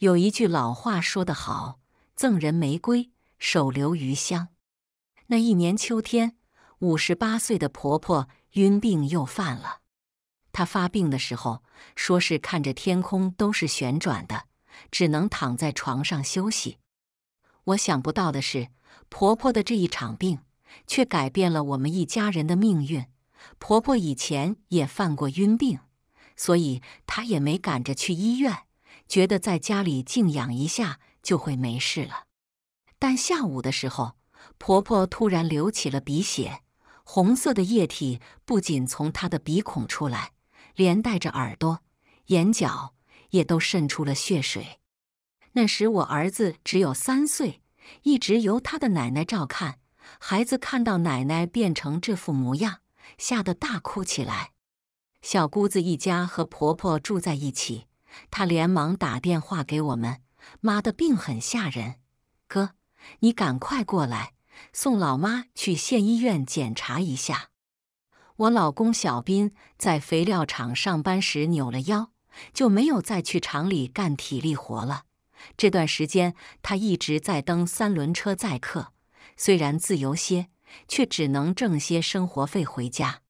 有一句老话说得好：“赠人玫瑰，手留余香。”那一年秋天，五十八岁的婆婆晕病又犯了。她发病的时候，说是看着天空都是旋转的，只能躺在床上休息。我想不到的是，婆婆的这一场病，却改变了我们一家人的命运。婆婆以前也犯过晕病，所以她也没赶着去医院。觉得在家里静养一下就会没事了，但下午的时候，婆婆突然流起了鼻血，红色的液体不仅从她的鼻孔出来，连带着耳朵、眼角也都渗出了血水。那时我儿子只有三岁，一直由他的奶奶照看。孩子看到奶奶变成这副模样，吓得大哭起来。小姑子一家和婆婆住在一起。他连忙打电话给我们，妈的病很吓人，哥，你赶快过来送老妈去县医院检查一下。我老公小斌在肥料厂上班时扭了腰，就没有再去厂里干体力活了。这段时间他一直在蹬三轮车载客，虽然自由些，却只能挣些生活费回家。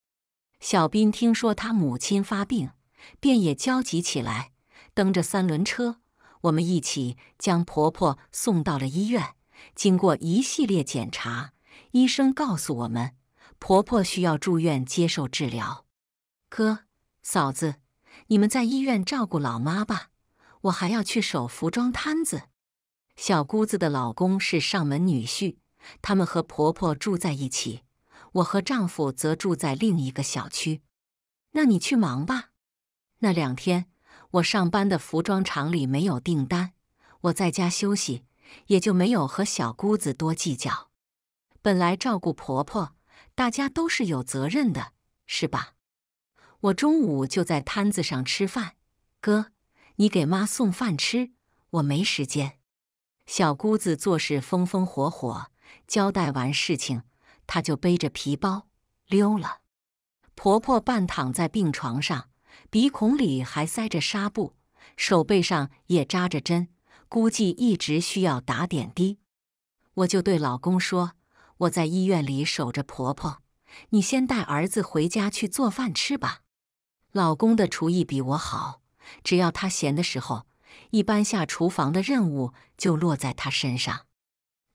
小斌听说他母亲发病，便也焦急起来。蹬着三轮车，我们一起将婆婆送到了医院。经过一系列检查，医生告诉我们，婆婆需要住院接受治疗。哥、嫂子，你们在医院照顾老妈吧，我还要去守服装摊子。小姑子的老公是上门女婿，他们和婆婆住在一起，我和丈夫则住在另一个小区。那你去忙吧。那两天。我上班的服装厂里没有订单，我在家休息，也就没有和小姑子多计较。本来照顾婆婆，大家都是有责任的，是吧？我中午就在摊子上吃饭，哥，你给妈送饭吃，我没时间。小姑子做事风风火火，交代完事情，她就背着皮包溜了。婆婆半躺在病床上。鼻孔里还塞着纱布，手背上也扎着针，估计一直需要打点滴。我就对老公说：“我在医院里守着婆婆，你先带儿子回家去做饭吃吧。”老公的厨艺比我好，只要他闲的时候，一般下厨房的任务就落在他身上。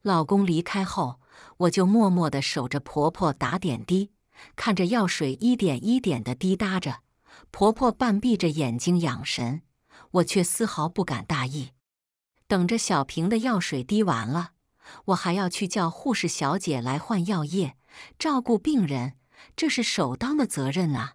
老公离开后，我就默默地守着婆婆打点滴，看着药水一点一点的滴答着。婆婆半闭着眼睛养神，我却丝毫不敢大意，等着小瓶的药水滴完了，我还要去叫护士小姐来换药液，照顾病人，这是首当的责任啊。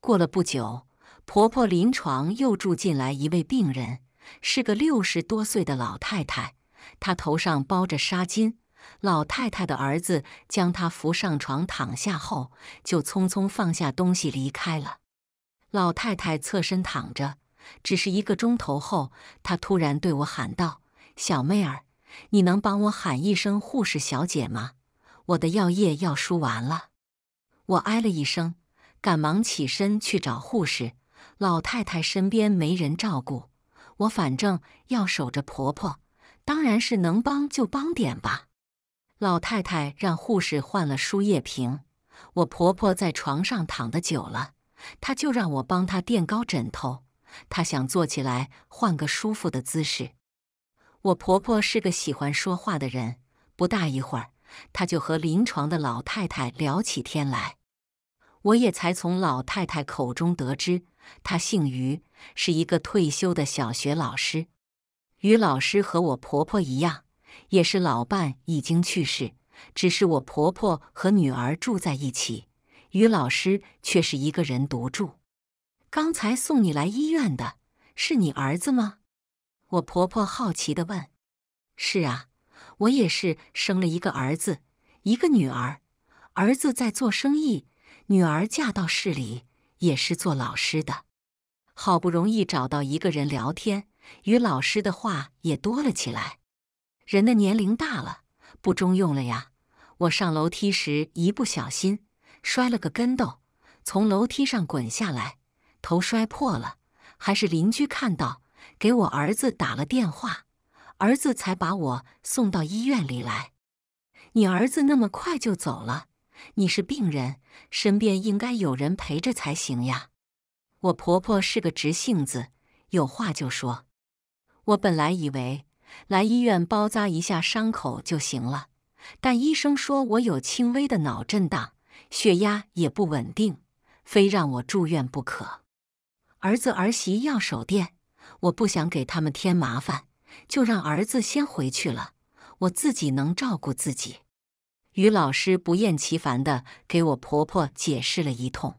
过了不久，婆婆临床又住进来一位病人，是个六十多岁的老太太，她头上包着纱巾。老太太的儿子将她扶上床躺下后，就匆匆放下东西离开了。老太太侧身躺着，只是一个钟头后，她突然对我喊道：“小妹儿，你能帮我喊一声护士小姐吗？我的药液要输完了。”我哎了一声，赶忙起身去找护士。老太太身边没人照顾，我反正要守着婆婆，当然是能帮就帮点吧。老太太让护士换了输液瓶，我婆婆在床上躺得久了。她就让我帮她垫高枕头，她想坐起来换个舒服的姿势。我婆婆是个喜欢说话的人，不大一会儿，她就和临床的老太太聊起天来。我也才从老太太口中得知，她姓于，是一个退休的小学老师。于老师和我婆婆一样，也是老伴已经去世，只是我婆婆和女儿住在一起。于老师却是一个人独住。刚才送你来医院的是你儿子吗？我婆婆好奇的问。是啊，我也是生了一个儿子，一个女儿。儿子在做生意，女儿嫁到市里也是做老师的。好不容易找到一个人聊天，于老师的话也多了起来。人的年龄大了，不中用了呀。我上楼梯时一不小心。摔了个跟斗，从楼梯上滚下来，头摔破了。还是邻居看到，给我儿子打了电话，儿子才把我送到医院里来。你儿子那么快就走了，你是病人，身边应该有人陪着才行呀。我婆婆是个直性子，有话就说。我本来以为来医院包扎一下伤口就行了，但医生说我有轻微的脑震荡。血压也不稳定，非让我住院不可。儿子儿媳要守店，我不想给他们添麻烦，就让儿子先回去了。我自己能照顾自己。于老师不厌其烦地给我婆婆解释了一通。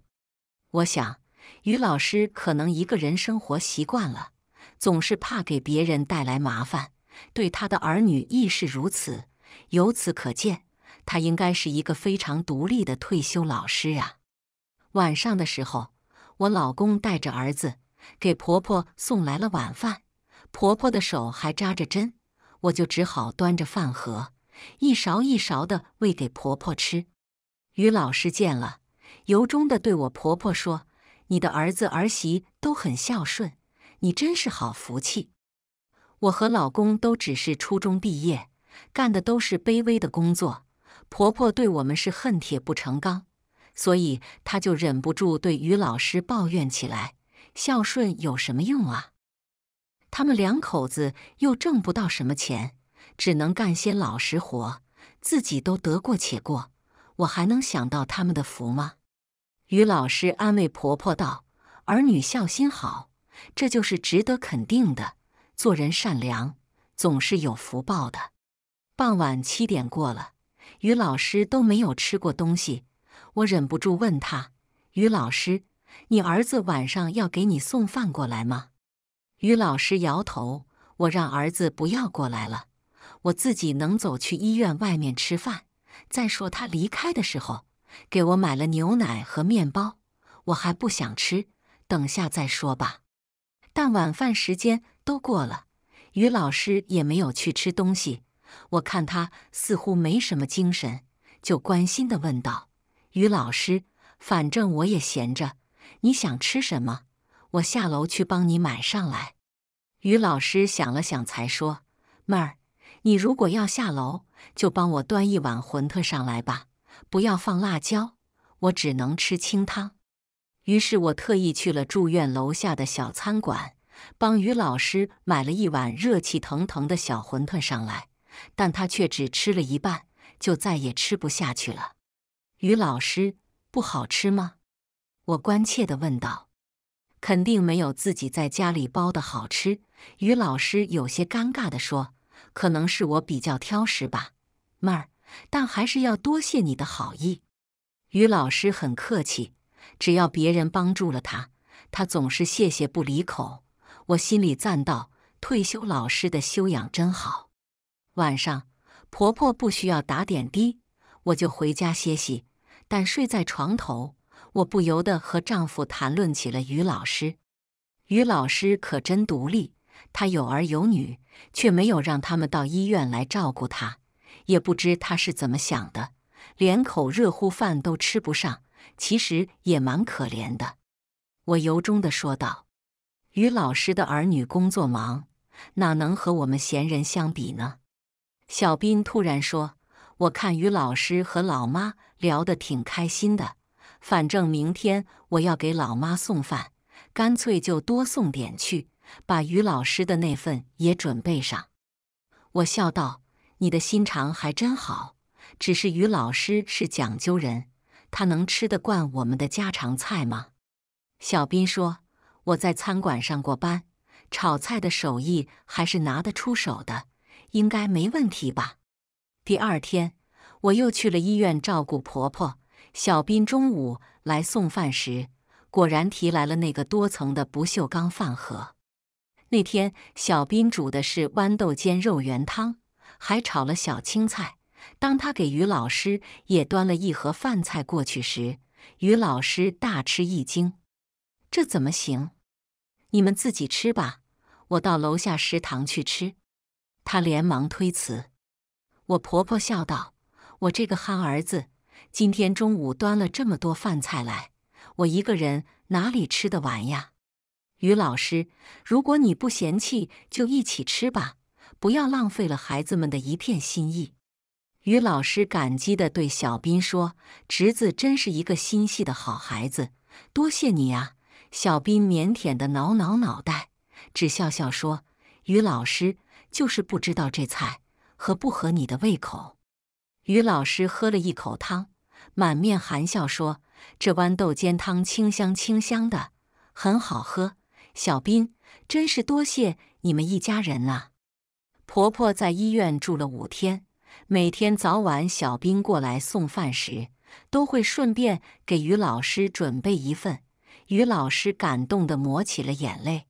我想，于老师可能一个人生活习惯了，总是怕给别人带来麻烦，对他的儿女亦是如此。由此可见。他应该是一个非常独立的退休老师啊。晚上的时候，我老公带着儿子给婆婆送来了晚饭，婆婆的手还扎着针，我就只好端着饭盒，一勺一勺的喂给婆婆吃。于老师见了，由衷的对我婆婆说：“你的儿子儿媳都很孝顺，你真是好福气。”我和老公都只是初中毕业，干的都是卑微的工作。婆婆对我们是恨铁不成钢，所以她就忍不住对于老师抱怨起来：“孝顺有什么用啊？他们两口子又挣不到什么钱，只能干些老实活，自己都得过且过，我还能享到他们的福吗？”于老师安慰婆婆道：“儿女孝心好，这就是值得肯定的。做人善良，总是有福报的。”傍晚七点过了。于老师都没有吃过东西，我忍不住问他：“于老师，你儿子晚上要给你送饭过来吗？”于老师摇头：“我让儿子不要过来了，我自己能走去医院外面吃饭。再说他离开的时候，给我买了牛奶和面包，我还不想吃，等下再说吧。”但晚饭时间都过了，于老师也没有去吃东西。我看他似乎没什么精神，就关心地问道：“于老师，反正我也闲着，你想吃什么？我下楼去帮你买上来。”于老师想了想，才说：“妹儿，你如果要下楼，就帮我端一碗馄饨上来吧，不要放辣椒，我只能吃清汤。”于是我特意去了住院楼下的小餐馆，帮于老师买了一碗热气腾腾的小馄饨上来。但他却只吃了一半，就再也吃不下去了。于老师，不好吃吗？我关切地问道。肯定没有自己在家里包的好吃。于老师有些尴尬地说：“可能是我比较挑食吧。”妹儿，但还是要多谢你的好意。于老师很客气，只要别人帮助了他，他总是谢谢不离口。我心里赞道：“退休老师的修养真好。”晚上，婆婆不需要打点滴，我就回家歇息。但睡在床头，我不由得和丈夫谈论起了于老师。于老师可真独立，她有儿有女，却没有让他们到医院来照顾她。也不知她是怎么想的，连口热乎饭都吃不上，其实也蛮可怜的。我由衷地说道：“于老师的儿女工作忙，哪能和我们闲人相比呢？”小斌突然说：“我看于老师和老妈聊得挺开心的，反正明天我要给老妈送饭，干脆就多送点去，把于老师的那份也准备上。”我笑道：“你的心肠还真好，只是于老师是讲究人，他能吃得惯我们的家常菜吗？”小斌说：“我在餐馆上过班，炒菜的手艺还是拿得出手的。”应该没问题吧。第二天，我又去了医院照顾婆婆。小斌中午来送饭时，果然提来了那个多层的不锈钢饭盒。那天，小斌煮的是豌豆尖肉圆汤，还炒了小青菜。当他给于老师也端了一盒饭菜过去时，于老师大吃一惊：“这怎么行？你们自己吃吧，我到楼下食堂去吃。”他连忙推辞，我婆婆笑道：“我这个憨儿子，今天中午端了这么多饭菜来，我一个人哪里吃得完呀？”于老师，如果你不嫌弃，就一起吃吧，不要浪费了孩子们的一片心意。”于老师感激的对小斌说：“侄子真是一个心细的好孩子，多谢你啊！”小斌腼腆的挠挠脑袋，只笑笑说：“于老师。”就是不知道这菜合不合你的胃口。于老师喝了一口汤，满面含笑说：“这豌豆煎汤清香清香的，很好喝。”小斌，真是多谢你们一家人啊！婆婆在医院住了五天，每天早晚小斌过来送饭时，都会顺便给于老师准备一份。于老师感动的抹起了眼泪。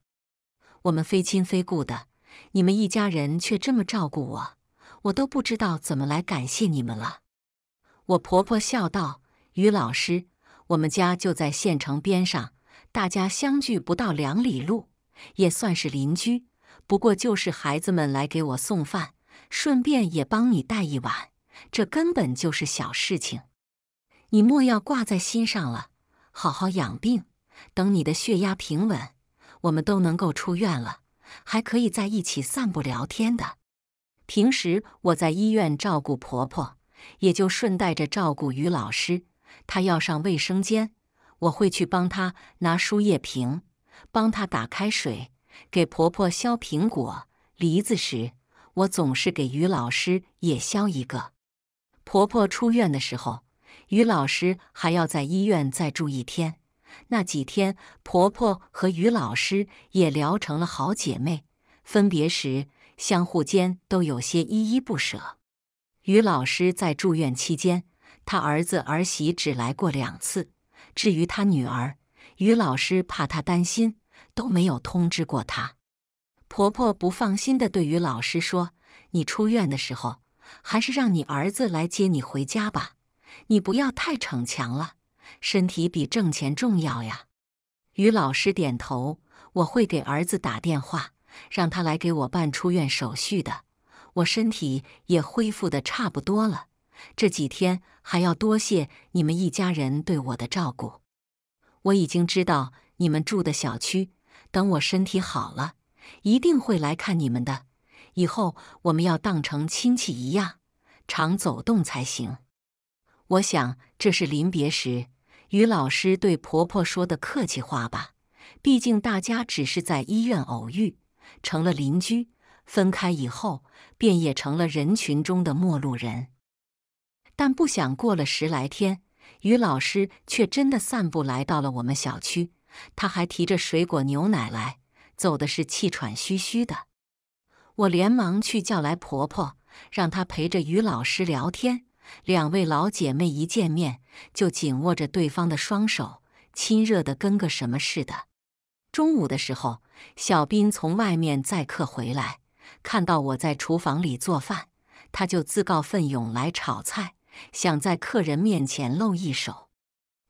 我们非亲非故的。你们一家人却这么照顾我，我都不知道怎么来感谢你们了。我婆婆笑道：“于老师，我们家就在县城边上，大家相距不到两里路，也算是邻居。不过就是孩子们来给我送饭，顺便也帮你带一碗，这根本就是小事情，你莫要挂在心上了。好好养病，等你的血压平稳，我们都能够出院了。”还可以在一起散步聊天的。平时我在医院照顾婆婆，也就顺带着照顾于老师。她要上卫生间，我会去帮她拿输液瓶，帮她打开水。给婆婆削苹果、梨子时，我总是给于老师也削一个。婆婆出院的时候，于老师还要在医院再住一天。那几天，婆婆和于老师也聊成了好姐妹。分别时，相互间都有些依依不舍。于老师在住院期间，她儿子儿媳只来过两次。至于她女儿，于老师怕她担心，都没有通知过她。婆婆不放心的对于老师说：“你出院的时候，还是让你儿子来接你回家吧，你不要太逞强了。”身体比挣钱重要呀！于老师点头，我会给儿子打电话，让他来给我办出院手续的。我身体也恢复的差不多了，这几天还要多谢你们一家人对我的照顾。我已经知道你们住的小区，等我身体好了，一定会来看你们的。以后我们要当成亲戚一样，常走动才行。我想这是临别时。于老师对婆婆说的客气话吧，毕竟大家只是在医院偶遇，成了邻居，分开以后便也成了人群中的陌路人。但不想过了十来天，于老师却真的散步来到了我们小区，他还提着水果、牛奶来，走的是气喘吁吁的。我连忙去叫来婆婆，让她陪着于老师聊天。两位老姐妹一见面就紧握着对方的双手，亲热的跟个什么似的。中午的时候，小斌从外面载客回来，看到我在厨房里做饭，他就自告奋勇来炒菜，想在客人面前露一手。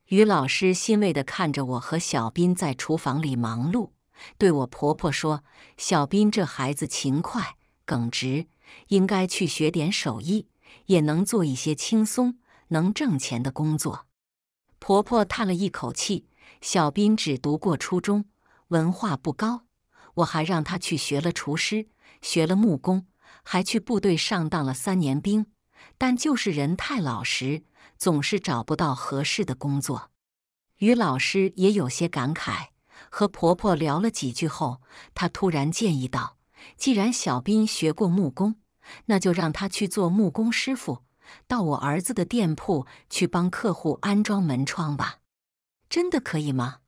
于老师欣慰地看着我和小斌在厨房里忙碌，对我婆婆说：“小斌这孩子勤快、耿直，应该去学点手艺。”也能做一些轻松能挣钱的工作。婆婆叹了一口气：“小斌只读过初中，文化不高。我还让他去学了厨师，学了木工，还去部队上当了三年兵，但就是人太老实，总是找不到合适的工作。”于老师也有些感慨，和婆婆聊了几句后，她突然建议道：“既然小斌学过木工，”那就让他去做木工师傅，到我儿子的店铺去帮客户安装门窗吧。真的可以吗？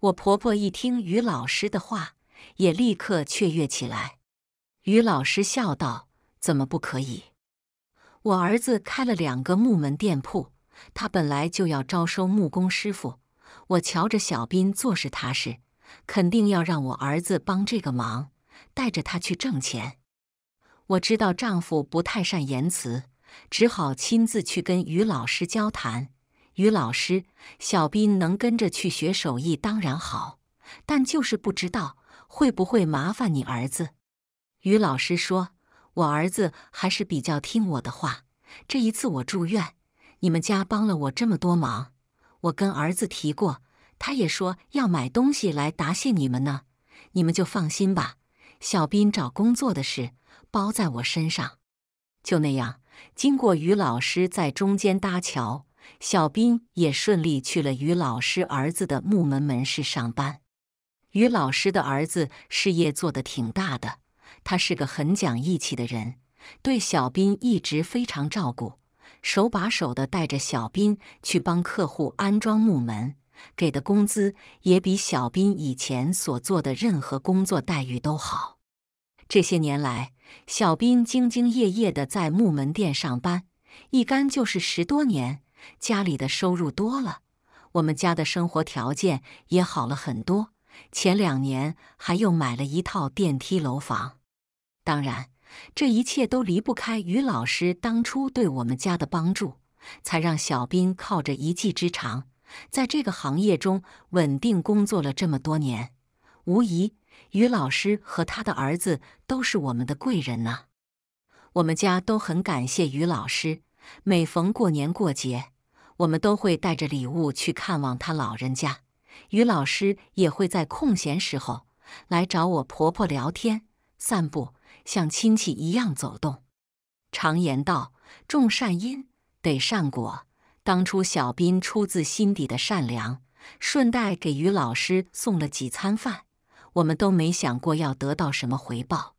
我婆婆一听于老师的话，也立刻雀跃起来。于老师笑道：“怎么不可以？我儿子开了两个木门店铺，他本来就要招收木工师傅。我瞧着小斌做事踏实，肯定要让我儿子帮这个忙，带着他去挣钱。”我知道丈夫不太善言辞，只好亲自去跟于老师交谈。于老师，小斌能跟着去学手艺当然好，但就是不知道会不会麻烦你儿子。于老师说：“我儿子还是比较听我的话。这一次我住院，你们家帮了我这么多忙，我跟儿子提过，他也说要买东西来答谢你们呢。你们就放心吧。小斌找工作的事。”包在我身上。就那样，经过于老师在中间搭桥，小斌也顺利去了于老师儿子的木门门市上班。于老师的儿子事业做得挺大的，他是个很讲义气的人，对小斌一直非常照顾，手把手的带着小斌去帮客户安装木门，给的工资也比小斌以前所做的任何工作待遇都好。这些年来。小兵兢兢业业地在木门店上班，一干就是十多年。家里的收入多了，我们家的生活条件也好了很多。前两年还又买了一套电梯楼房。当然，这一切都离不开于老师当初对我们家的帮助，才让小兵靠着一技之长，在这个行业中稳定工作了这么多年。无疑。于老师和他的儿子都是我们的贵人呐，我们家都很感谢于老师。每逢过年过节，我们都会带着礼物去看望他老人家。于老师也会在空闲时候来找我婆婆聊天、散步，像亲戚一样走动。常言道：“种善因得善果。”当初小斌出自心底的善良，顺带给于老师送了几餐饭。我们都没想过要得到什么回报，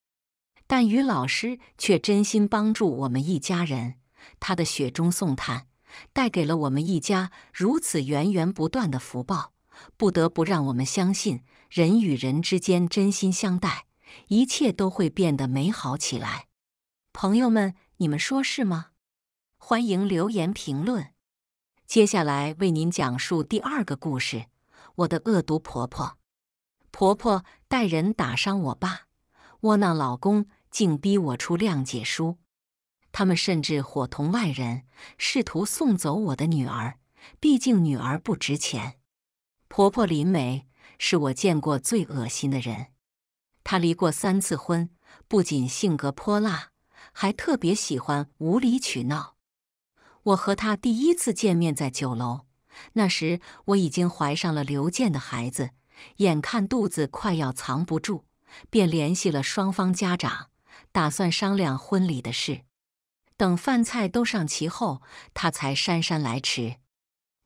但于老师却真心帮助我们一家人。他的雪中送炭，带给了我们一家如此源源不断的福报，不得不让我们相信，人与人之间真心相待，一切都会变得美好起来。朋友们，你们说是吗？欢迎留言评论。接下来为您讲述第二个故事：我的恶毒婆婆。婆婆带人打伤我爸，窝囊老公竟逼我出谅解书，他们甚至伙同外人试图送走我的女儿，毕竟女儿不值钱。婆婆林梅是我见过最恶心的人，她离过三次婚，不仅性格泼辣，还特别喜欢无理取闹。我和她第一次见面在酒楼，那时我已经怀上了刘健的孩子。眼看肚子快要藏不住，便联系了双方家长，打算商量婚礼的事。等饭菜都上齐后，他才姗姗来迟。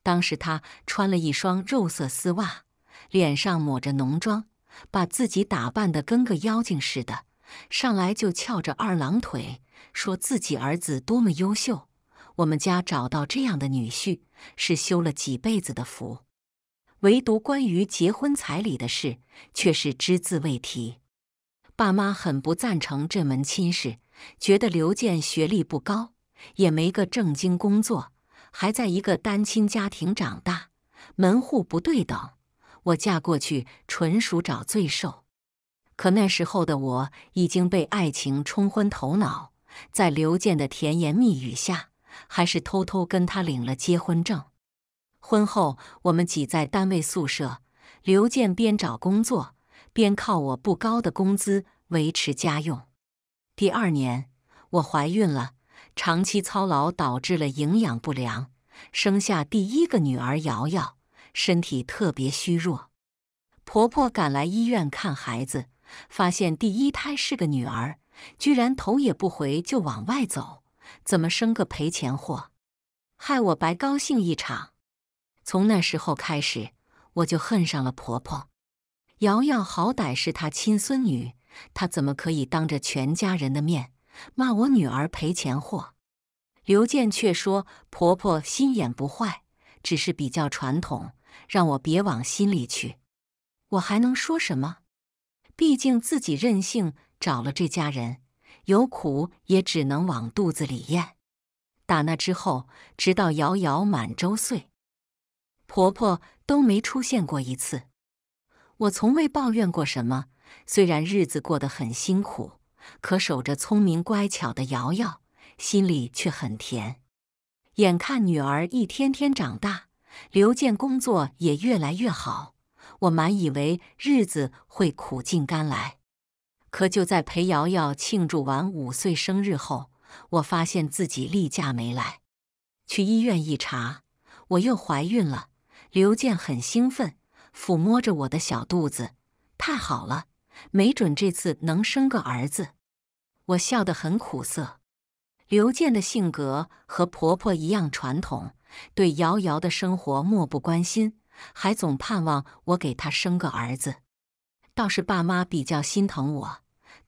当时他穿了一双肉色丝袜，脸上抹着浓妆，把自己打扮得跟个妖精似的。上来就翘着二郎腿，说自己儿子多么优秀，我们家找到这样的女婿是修了几辈子的福。唯独关于结婚彩礼的事，却是只字未提。爸妈很不赞成这门亲事，觉得刘健学历不高，也没个正经工作，还在一个单亲家庭长大，门户不对等，我嫁过去纯属找罪受。可那时候的我已经被爱情冲昏头脑，在刘健的甜言蜜语下，还是偷偷跟他领了结婚证。婚后，我们挤在单位宿舍。刘健边找工作，边靠我不高的工资维持家用。第二年，我怀孕了，长期操劳导致了营养不良，生下第一个女儿瑶瑶，身体特别虚弱。婆婆赶来医院看孩子，发现第一胎是个女儿，居然头也不回就往外走，怎么生个赔钱货，害我白高兴一场。从那时候开始，我就恨上了婆婆。瑶瑶好歹是她亲孙女，她怎么可以当着全家人的面骂我女儿赔钱货？刘健却说：“婆婆心眼不坏，只是比较传统，让我别往心里去。”我还能说什么？毕竟自己任性找了这家人，有苦也只能往肚子里咽。打那之后，直到瑶瑶满周岁。婆婆都没出现过一次，我从未抱怨过什么。虽然日子过得很辛苦，可守着聪明乖巧的瑶瑶，心里却很甜。眼看女儿一天天长大，刘健工作也越来越好，我满以为日子会苦尽甘来。可就在陪瑶瑶庆祝完五岁生日后，我发现自己例假没来，去医院一查，我又怀孕了。刘健很兴奋，抚摸着我的小肚子，太好了，没准这次能生个儿子。我笑得很苦涩。刘健的性格和婆婆一样传统，对瑶瑶的生活漠不关心，还总盼望我给他生个儿子。倒是爸妈比较心疼我，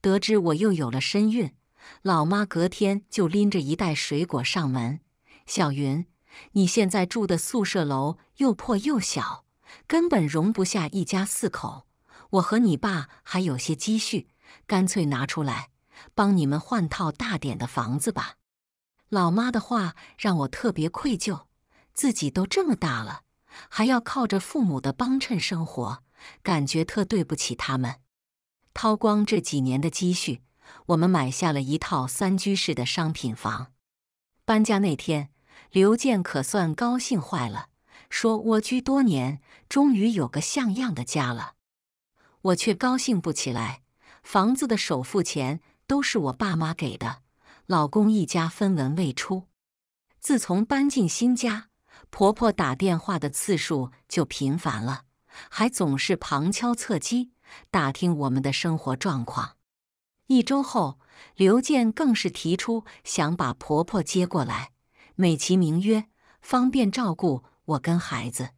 得知我又有了身孕，老妈隔天就拎着一袋水果上门。小云。你现在住的宿舍楼又破又小，根本容不下一家四口。我和你爸还有些积蓄，干脆拿出来帮你们换套大点的房子吧。老妈的话让我特别愧疚，自己都这么大了，还要靠着父母的帮衬生活，感觉特对不起他们。掏光这几年的积蓄，我们买下了一套三居室的商品房。搬家那天。刘健可算高兴坏了，说：“蜗居多年，终于有个像样的家了。”我却高兴不起来。房子的首付钱都是我爸妈给的，老公一家分文未出。自从搬进新家，婆婆打电话的次数就频繁了，还总是旁敲侧击打听我们的生活状况。一周后，刘健更是提出想把婆婆接过来。美其名曰方便照顾我跟孩子，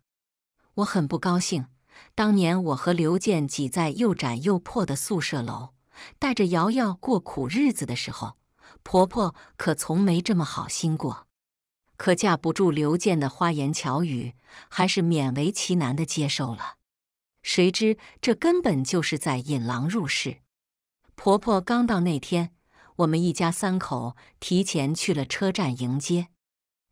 我很不高兴。当年我和刘健挤在又窄又破的宿舍楼，带着瑶瑶过苦日子的时候，婆婆可从没这么好心过。可架不住刘健的花言巧语，还是勉为其难的接受了。谁知这根本就是在引狼入室。婆婆刚到那天，我们一家三口提前去了车站迎接。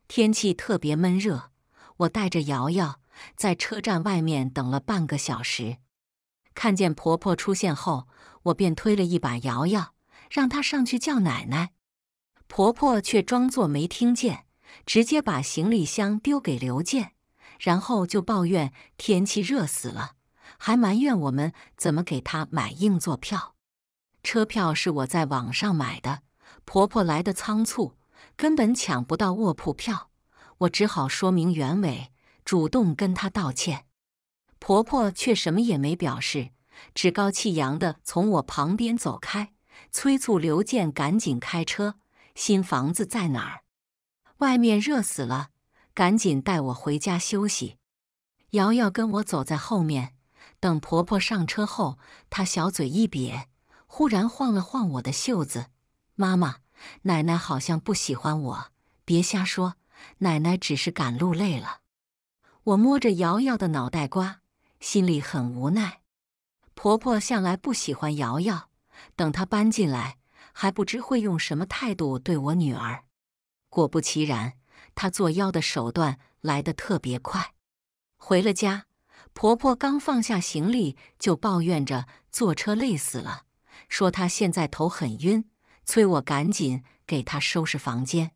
天气特别闷热，我带着瑶瑶在车站外面等了半个小时。看见婆婆出现后，我便推了一把瑶瑶，让她上去叫奶奶。婆婆却装作没听见，直接把行李箱丢给刘健，然后就抱怨天气热死了，还埋怨我们怎么给她买硬座票。车票是我在网上买的，婆婆来的仓促。根本抢不到卧铺票，我只好说明原委，主动跟她道歉。婆婆却什么也没表示，趾高气扬地从我旁边走开，催促刘健赶紧开车。新房子在哪儿？外面热死了，赶紧带我回家休息。瑶瑶跟我走在后面，等婆婆上车后，她小嘴一瘪，忽然晃了晃我的袖子：“妈妈。”奶奶好像不喜欢我，别瞎说，奶奶只是赶路累了。我摸着瑶瑶的脑袋瓜，心里很无奈。婆婆向来不喜欢瑶瑶，等她搬进来，还不知会用什么态度对我女儿。果不其然，她作妖的手段来得特别快。回了家，婆婆刚放下行李，就抱怨着坐车累死了，说她现在头很晕。催我赶紧给他收拾房间，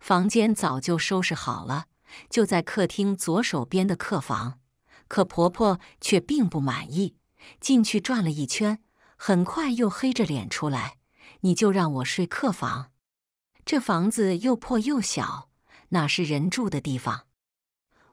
房间早就收拾好了，就在客厅左手边的客房。可婆婆却并不满意，进去转了一圈，很快又黑着脸出来。你就让我睡客房？这房子又破又小，哪是人住的地方？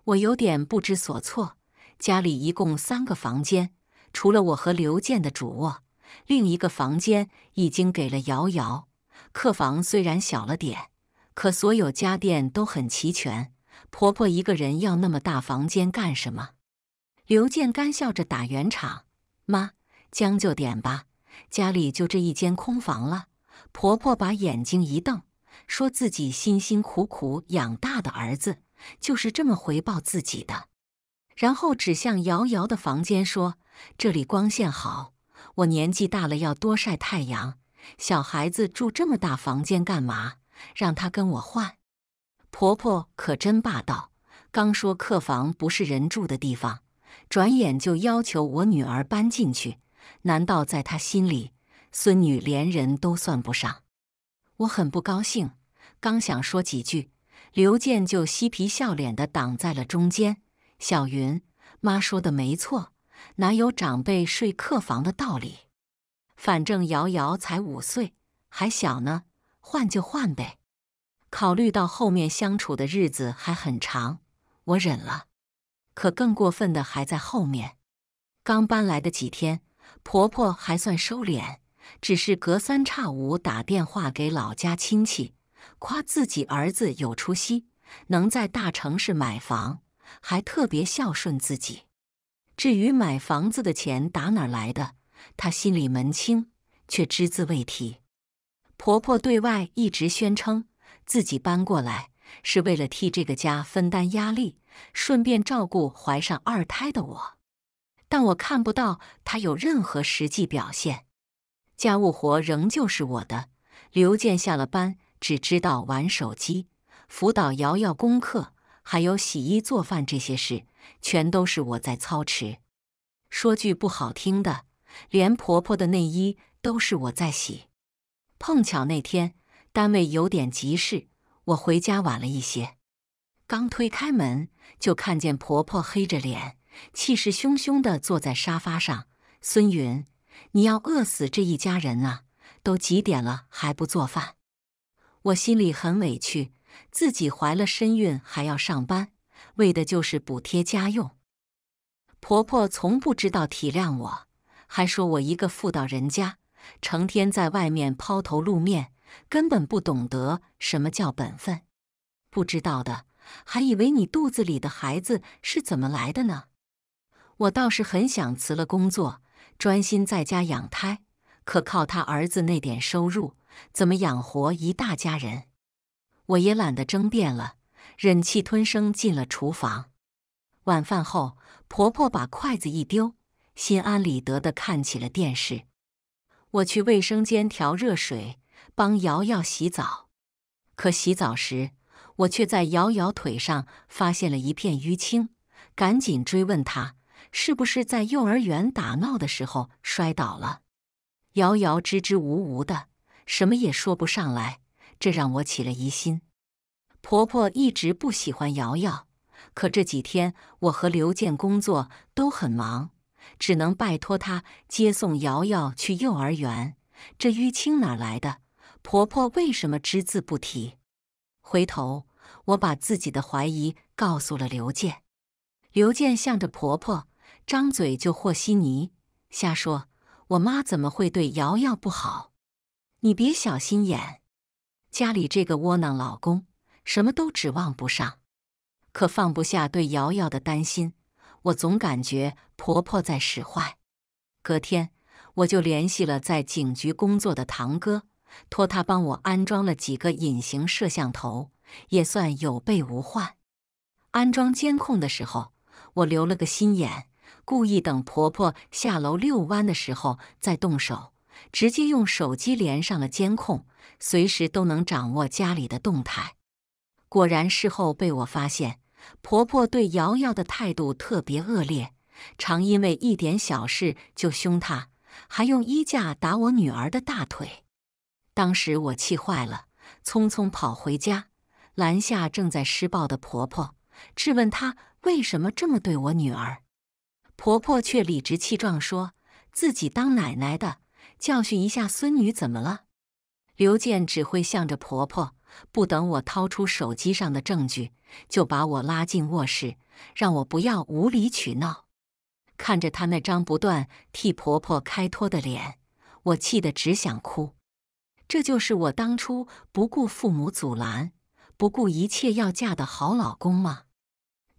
我有点不知所措。家里一共三个房间，除了我和刘建的主卧。另一个房间已经给了瑶瑶。客房虽然小了点，可所有家电都很齐全。婆婆一个人要那么大房间干什么？刘建干笑着打圆场：“妈，将就点吧，家里就这一间空房了。”婆婆把眼睛一瞪，说自己辛辛苦苦养大的儿子就是这么回报自己的，然后指向瑶瑶的房间说：“这里光线好。”我年纪大了，要多晒太阳。小孩子住这么大房间干嘛？让他跟我换。婆婆可真霸道，刚说客房不是人住的地方，转眼就要求我女儿搬进去。难道在她心里，孙女连人都算不上？我很不高兴，刚想说几句，刘健就嬉皮笑脸地挡在了中间。小云，妈说的没错。哪有长辈睡客房的道理？反正瑶瑶才五岁，还小呢，换就换呗。考虑到后面相处的日子还很长，我忍了。可更过分的还在后面。刚搬来的几天，婆婆还算收敛，只是隔三差五打电话给老家亲戚，夸自己儿子有出息，能在大城市买房，还特别孝顺自己。至于买房子的钱打哪儿来的，她心里门清，却只字未提。婆婆对外一直宣称自己搬过来是为了替这个家分担压力，顺便照顾怀上二胎的我，但我看不到她有任何实际表现。家务活仍旧是我的。刘健下了班只知道玩手机，辅导瑶瑶功课。还有洗衣做饭这些事，全都是我在操持。说句不好听的，连婆婆的内衣都是我在洗。碰巧那天单位有点急事，我回家晚了一些。刚推开门，就看见婆婆黑着脸，气势汹汹地坐在沙发上。孙云，你要饿死这一家人啊！都几点了还不做饭？我心里很委屈。自己怀了身孕还要上班，为的就是补贴家用。婆婆从不知道体谅我，还说我一个妇道人家，成天在外面抛头露面，根本不懂得什么叫本分。不知道的还以为你肚子里的孩子是怎么来的呢。我倒是很想辞了工作，专心在家养胎，可靠他儿子那点收入，怎么养活一大家人？我也懒得争辩了，忍气吞声进了厨房。晚饭后，婆婆把筷子一丢，心安理得地看起了电视。我去卫生间调热水，帮瑶瑶洗澡。可洗澡时，我却在瑶瑶腿上发现了一片淤青，赶紧追问她是不是在幼儿园打闹的时候摔倒了。瑶瑶支支吾吾的，什么也说不上来。这让我起了疑心。婆婆一直不喜欢瑶瑶，可这几天我和刘健工作都很忙，只能拜托她接送瑶瑶去幼儿园。这淤青哪来的？婆婆为什么只字不提？回头我把自己的怀疑告诉了刘健，刘健向着婆婆，张嘴就和稀泥，瞎说。我妈怎么会对瑶瑶不好？你别小心眼。家里这个窝囊老公什么都指望不上，可放不下对瑶瑶的担心。我总感觉婆婆在使坏。隔天我就联系了在警局工作的堂哥，托他帮我安装了几个隐形摄像头，也算有备无患。安装监控的时候，我留了个心眼，故意等婆婆下楼遛弯的时候再动手，直接用手机连上了监控。随时都能掌握家里的动态。果然，事后被我发现，婆婆对瑶瑶的态度特别恶劣，常因为一点小事就凶她，还用衣架打我女儿的大腿。当时我气坏了，匆匆跑回家，拦下正在施暴的婆婆，质问她为什么这么对我女儿。婆婆却理直气壮说：“自己当奶奶的，教训一下孙女怎么了？”刘健只会向着婆婆，不等我掏出手机上的证据，就把我拉进卧室，让我不要无理取闹。看着他那张不断替婆婆开脱的脸，我气得只想哭。这就是我当初不顾父母阻拦、不顾一切要嫁的好老公吗？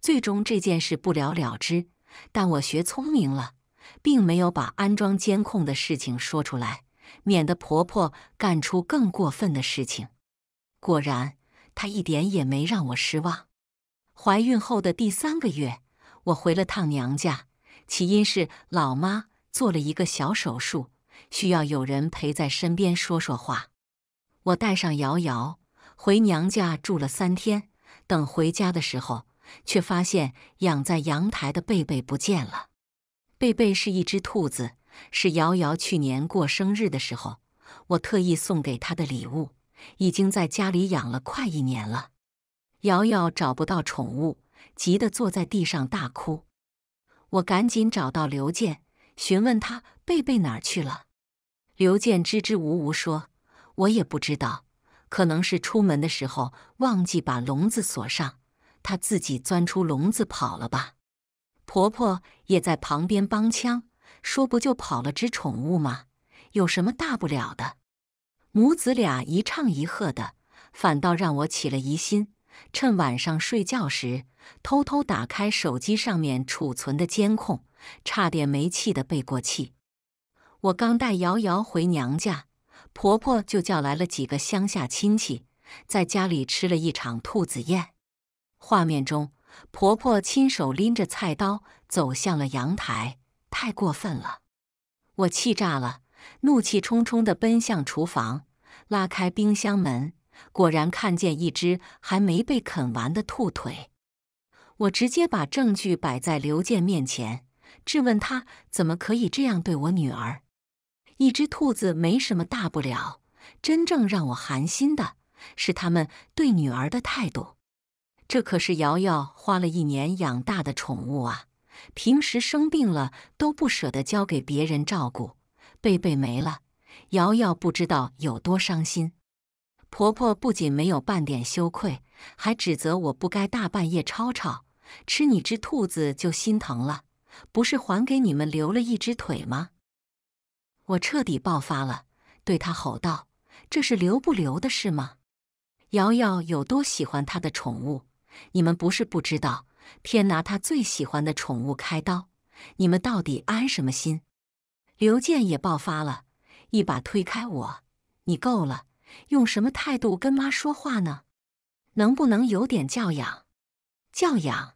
最终这件事不了了之，但我学聪明了，并没有把安装监控的事情说出来。免得婆婆干出更过分的事情。果然，她一点也没让我失望。怀孕后的第三个月，我回了趟娘家，起因是老妈做了一个小手术，需要有人陪在身边说说话。我带上瑶瑶回娘家住了三天。等回家的时候，却发现养在阳台的贝贝不见了。贝贝是一只兔子。是瑶瑶去年过生日的时候，我特意送给她的礼物，已经在家里养了快一年了。瑶瑶找不到宠物，急得坐在地上大哭。我赶紧找到刘健，询问他贝贝哪儿去了。刘健支支吾吾说：“我也不知道，可能是出门的时候忘记把笼子锁上，他自己钻出笼子跑了吧。”婆婆也在旁边帮腔。说不就跑了只宠物吗？有什么大不了的？母子俩一唱一和的，反倒让我起了疑心。趁晚上睡觉时，偷偷打开手机上面储存的监控，差点没气的背过气。我刚带瑶瑶回娘家，婆婆就叫来了几个乡下亲戚，在家里吃了一场兔子宴。画面中，婆婆亲手拎着菜刀走向了阳台。太过分了，我气炸了，怒气冲冲的奔向厨房，拉开冰箱门，果然看见一只还没被啃完的兔腿。我直接把证据摆在刘健面前，质问他怎么可以这样对我女儿。一只兔子没什么大不了，真正让我寒心的是他们对女儿的态度。这可是瑶瑶花了一年养大的宠物啊！平时生病了都不舍得交给别人照顾，贝贝没了，瑶瑶不知道有多伤心。婆婆不仅没有半点羞愧，还指责我不该大半夜吵吵，吃你只兔子就心疼了，不是还给你们留了一只腿吗？我彻底爆发了，对她吼道：“这是留不留的事吗？瑶瑶有多喜欢她的宠物，你们不是不知道。”偏拿他最喜欢的宠物开刀，你们到底安什么心？刘健也爆发了，一把推开我：“你够了，用什么态度跟妈说话呢？能不能有点教养？教养！”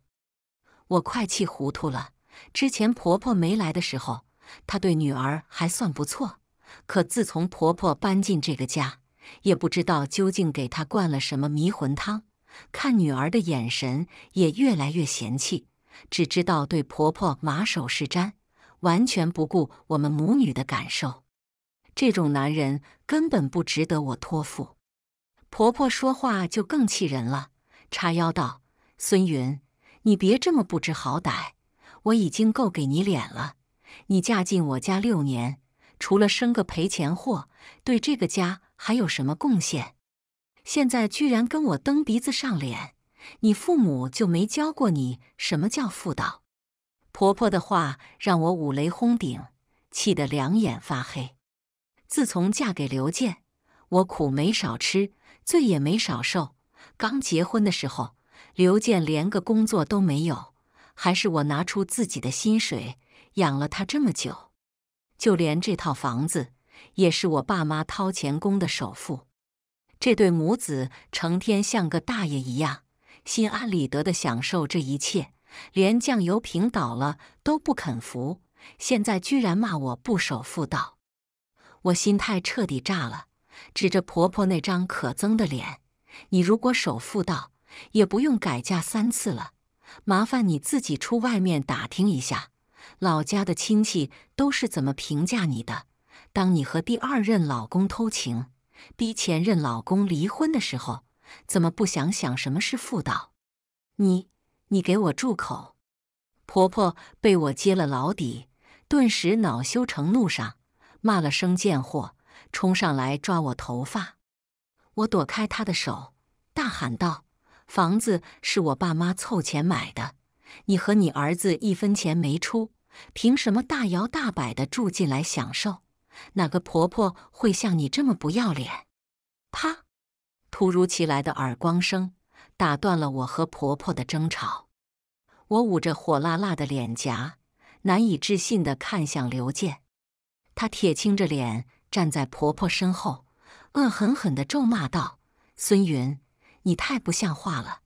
我快气糊涂了。之前婆婆没来的时候，她对女儿还算不错，可自从婆婆搬进这个家，也不知道究竟给她灌了什么迷魂汤。看女儿的眼神也越来越嫌弃，只知道对婆婆马首是瞻，完全不顾我们母女的感受。这种男人根本不值得我托付。婆婆说话就更气人了，叉腰道：“孙云，你别这么不知好歹，我已经够给你脸了。你嫁进我家六年，除了生个赔钱货，对这个家还有什么贡献？”现在居然跟我蹬鼻子上脸！你父母就没教过你什么叫妇道？婆婆的话让我五雷轰顶，气得两眼发黑。自从嫁给刘健，我苦没少吃，罪也没少受。刚结婚的时候，刘健连个工作都没有，还是我拿出自己的薪水养了他这么久。就连这套房子，也是我爸妈掏钱供的首付。这对母子成天像个大爷一样，心安理得地享受这一切，连酱油瓶倒了都不肯扶。现在居然骂我不守妇道，我心态彻底炸了，指着婆婆那张可憎的脸：“你如果守妇道，也不用改嫁三次了。麻烦你自己出外面打听一下，老家的亲戚都是怎么评价你的？当你和第二任老公偷情。”逼前任老公离婚的时候，怎么不想想什么是妇道？你你给我住口！婆婆被我揭了老底，顿时恼羞成怒，上骂了声贱货，冲上来抓我头发。我躲开她的手，大喊道：“房子是我爸妈凑钱买的，你和你儿子一分钱没出，凭什么大摇大摆的住进来享受？”哪个婆婆会像你这么不要脸？啪！突如其来的耳光声打断了我和婆婆的争吵。我捂着火辣辣的脸颊，难以置信地看向刘健。他铁青着脸站在婆婆身后，恶狠狠地咒骂道：“孙云，你太不像话了！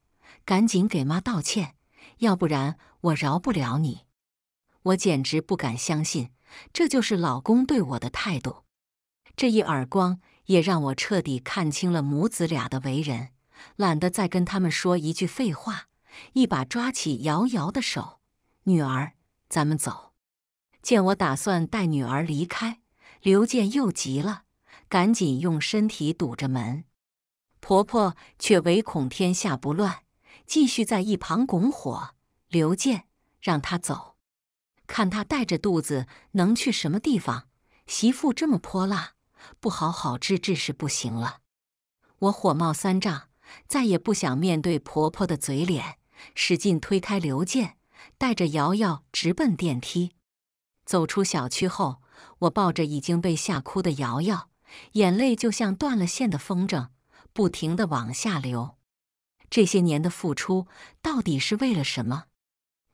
赶紧给妈道歉，要不然我饶不了你！”我简直不敢相信。这就是老公对我的态度。这一耳光也让我彻底看清了母子俩的为人，懒得再跟他们说一句废话，一把抓起瑶瑶的手：“女儿，咱们走。”见我打算带女儿离开，刘健又急了，赶紧用身体堵着门。婆婆却唯恐天下不乱，继续在一旁拱火：“刘健，让他走。”看他带着肚子能去什么地方？媳妇这么泼辣，不好好治治是不行了。我火冒三丈，再也不想面对婆婆的嘴脸，使劲推开刘健，带着瑶瑶直奔电梯。走出小区后，我抱着已经被吓哭的瑶瑶，眼泪就像断了线的风筝，不停的往下流。这些年的付出到底是为了什么？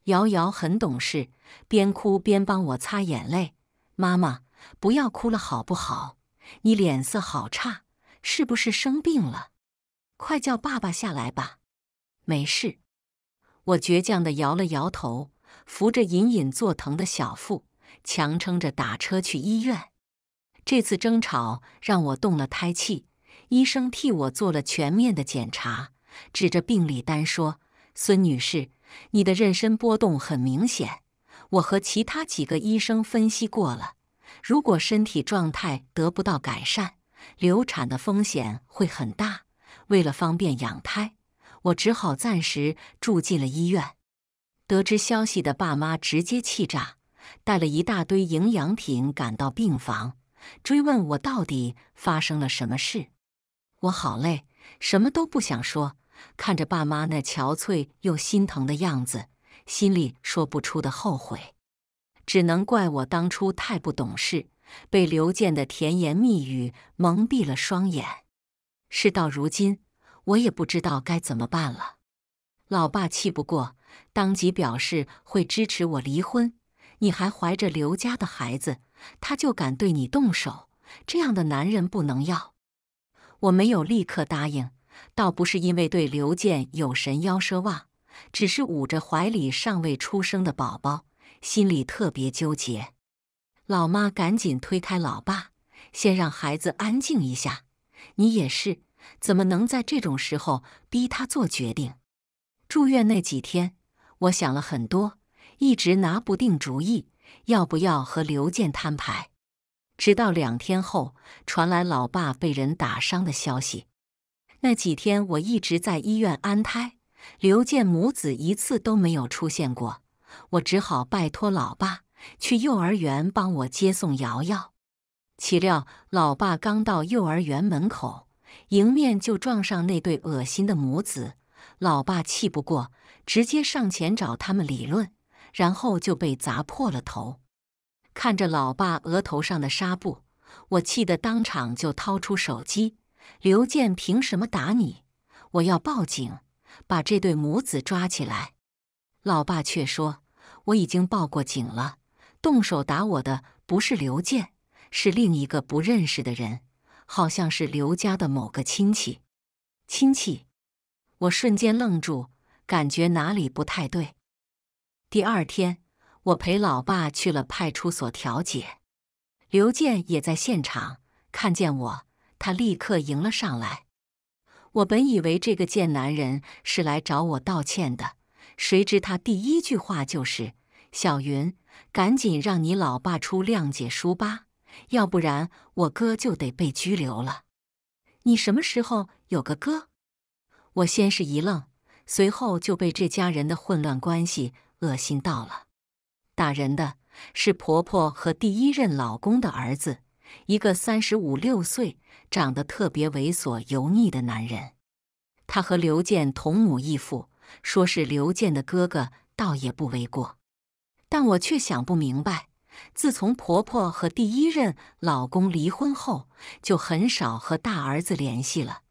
瑶瑶很懂事，边哭边帮我擦眼泪。妈妈，不要哭了，好不好？你脸色好差，是不是生病了？快叫爸爸下来吧。没事，我倔强的摇了摇头，扶着隐隐作疼的小腹，强撑着打车去医院。这次争吵让我动了胎气，医生替我做了全面的检查，指着病理单说：“孙女士。”你的妊娠波动很明显，我和其他几个医生分析过了。如果身体状态得不到改善，流产的风险会很大。为了方便养胎，我只好暂时住进了医院。得知消息的爸妈直接气炸，带了一大堆营养品赶到病房，追问我到底发生了什么事。我好累，什么都不想说。看着爸妈那憔悴又心疼的样子，心里说不出的后悔，只能怪我当初太不懂事，被刘健的甜言蜜语蒙蔽了双眼。事到如今，我也不知道该怎么办了。老爸气不过，当即表示会支持我离婚。你还怀着刘家的孩子，他就敢对你动手，这样的男人不能要。我没有立刻答应。倒不是因为对刘健有神妖奢望，只是捂着怀里尚未出生的宝宝，心里特别纠结。老妈赶紧推开老爸，先让孩子安静一下。你也是，怎么能在这种时候逼他做决定？住院那几天，我想了很多，一直拿不定主意要不要和刘健摊牌。直到两天后传来老爸被人打伤的消息。那几天我一直在医院安胎，刘建母子一次都没有出现过，我只好拜托老爸去幼儿园帮我接送瑶瑶。岂料老爸刚到幼儿园门口，迎面就撞上那对恶心的母子，老爸气不过，直接上前找他们理论，然后就被砸破了头。看着老爸额头上的纱布，我气得当场就掏出手机。刘建凭什么打你？我要报警，把这对母子抓起来。老爸却说：“我已经报过警了，动手打我的不是刘建，是另一个不认识的人，好像是刘家的某个亲戚。”亲戚，我瞬间愣住，感觉哪里不太对。第二天，我陪老爸去了派出所调解，刘建也在现场，看见我。他立刻迎了上来。我本以为这个贱男人是来找我道歉的，谁知他第一句话就是：“小云，赶紧让你老爸出谅解书吧，要不然我哥就得被拘留了。”你什么时候有个哥？我先是一愣，随后就被这家人的混乱关系恶心到了。打人的是婆婆和第一任老公的儿子。一个三十五六岁、长得特别猥琐油腻的男人，他和刘健同母异父，说是刘健的哥哥，倒也不为过。但我却想不明白，自从婆婆和第一任老公离婚后，就很少和大儿子联系了，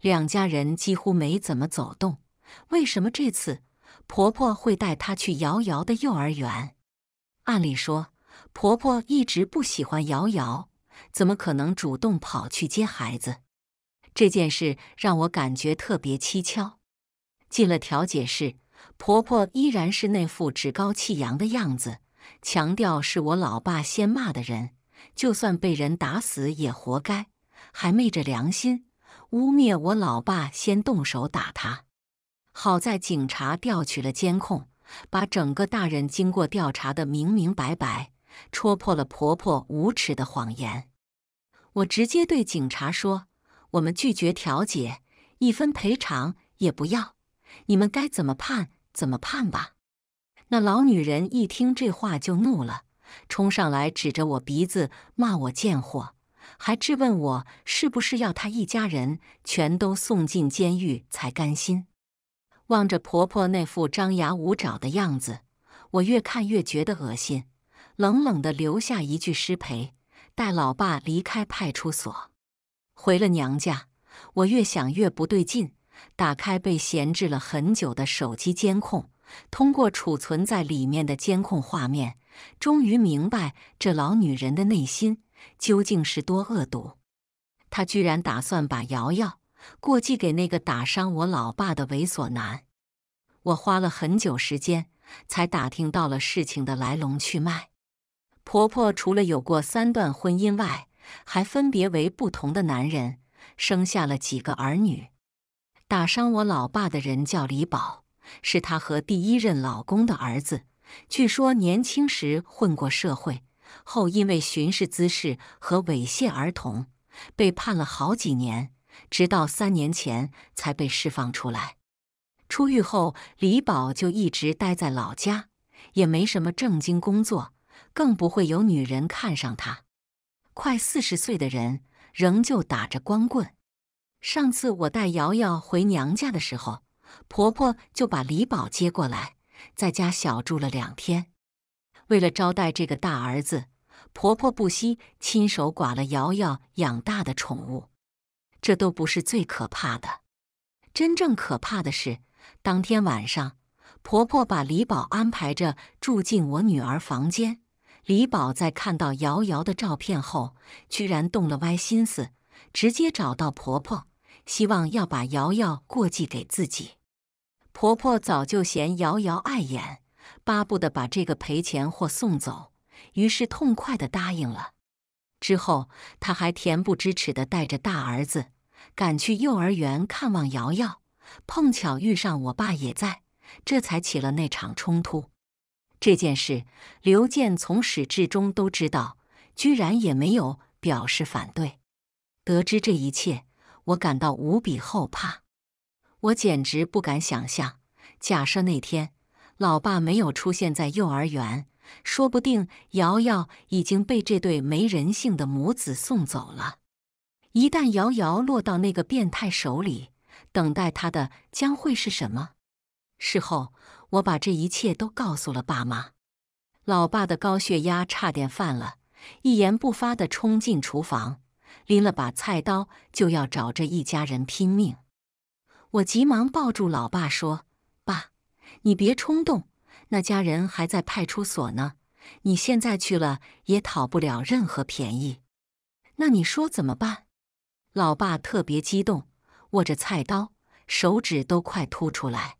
两家人几乎没怎么走动。为什么这次婆婆会带他去瑶瑶的幼儿园？按理说，婆婆一直不喜欢瑶瑶。怎么可能主动跑去接孩子？这件事让我感觉特别蹊跷。进了调解室，婆婆依然是那副趾高气扬的样子，强调是我老爸先骂的人，就算被人打死也活该，还昧着良心污蔑我老爸先动手打他。好在警察调取了监控，把整个大人经过调查的明明白白，戳破了婆婆无耻的谎言。我直接对警察说：“我们拒绝调解，一分赔偿也不要。你们该怎么判，怎么判吧。”那老女人一听这话就怒了，冲上来指着我鼻子骂我贱货，还质问我是不是要她一家人全都送进监狱才甘心。望着婆婆那副张牙舞爪的样子，我越看越觉得恶心，冷冷的留下一句“失陪”。带老爸离开派出所，回了娘家。我越想越不对劲，打开被闲置了很久的手机监控，通过储存在里面的监控画面，终于明白这老女人的内心究竟是多恶毒。她居然打算把瑶瑶过继给那个打伤我老爸的猥琐男。我花了很久时间，才打听到了事情的来龙去脉。婆婆除了有过三段婚姻外，还分别为不同的男人生下了几个儿女。打伤我老爸的人叫李宝，是他和第一任老公的儿子。据说年轻时混过社会，后因为寻视滋事和猥亵儿童，被判了好几年，直到三年前才被释放出来。出狱后，李宝就一直待在老家，也没什么正经工作。更不会有女人看上他。快四十岁的人仍旧打着光棍。上次我带瑶瑶回娘家的时候，婆婆就把李宝接过来，在家小住了两天。为了招待这个大儿子，婆婆不惜亲手剐了瑶瑶养大的宠物。这都不是最可怕的，真正可怕的是，当天晚上，婆婆把李宝安排着住进我女儿房间。李宝在看到瑶瑶的照片后，居然动了歪心思，直接找到婆婆，希望要把瑶瑶过继给自己。婆婆早就嫌瑶瑶碍眼，巴不得把这个赔钱货送走，于是痛快地答应了。之后，她还恬不知耻地带着大儿子赶去幼儿园看望瑶瑶，碰巧遇上我爸也在，这才起了那场冲突。这件事，刘健从始至终都知道，居然也没有表示反对。得知这一切，我感到无比后怕。我简直不敢想象，假设那天老爸没有出现在幼儿园，说不定瑶瑶已经被这对没人性的母子送走了。一旦瑶瑶落到那个变态手里，等待他的将会是什么？事后。我把这一切都告诉了爸妈，老爸的高血压差点犯了，一言不发的冲进厨房，拎了把菜刀就要找这一家人拼命。我急忙抱住老爸说：“爸，你别冲动，那家人还在派出所呢，你现在去了也讨不了任何便宜。那你说怎么办？”老爸特别激动，握着菜刀，手指都快凸出来。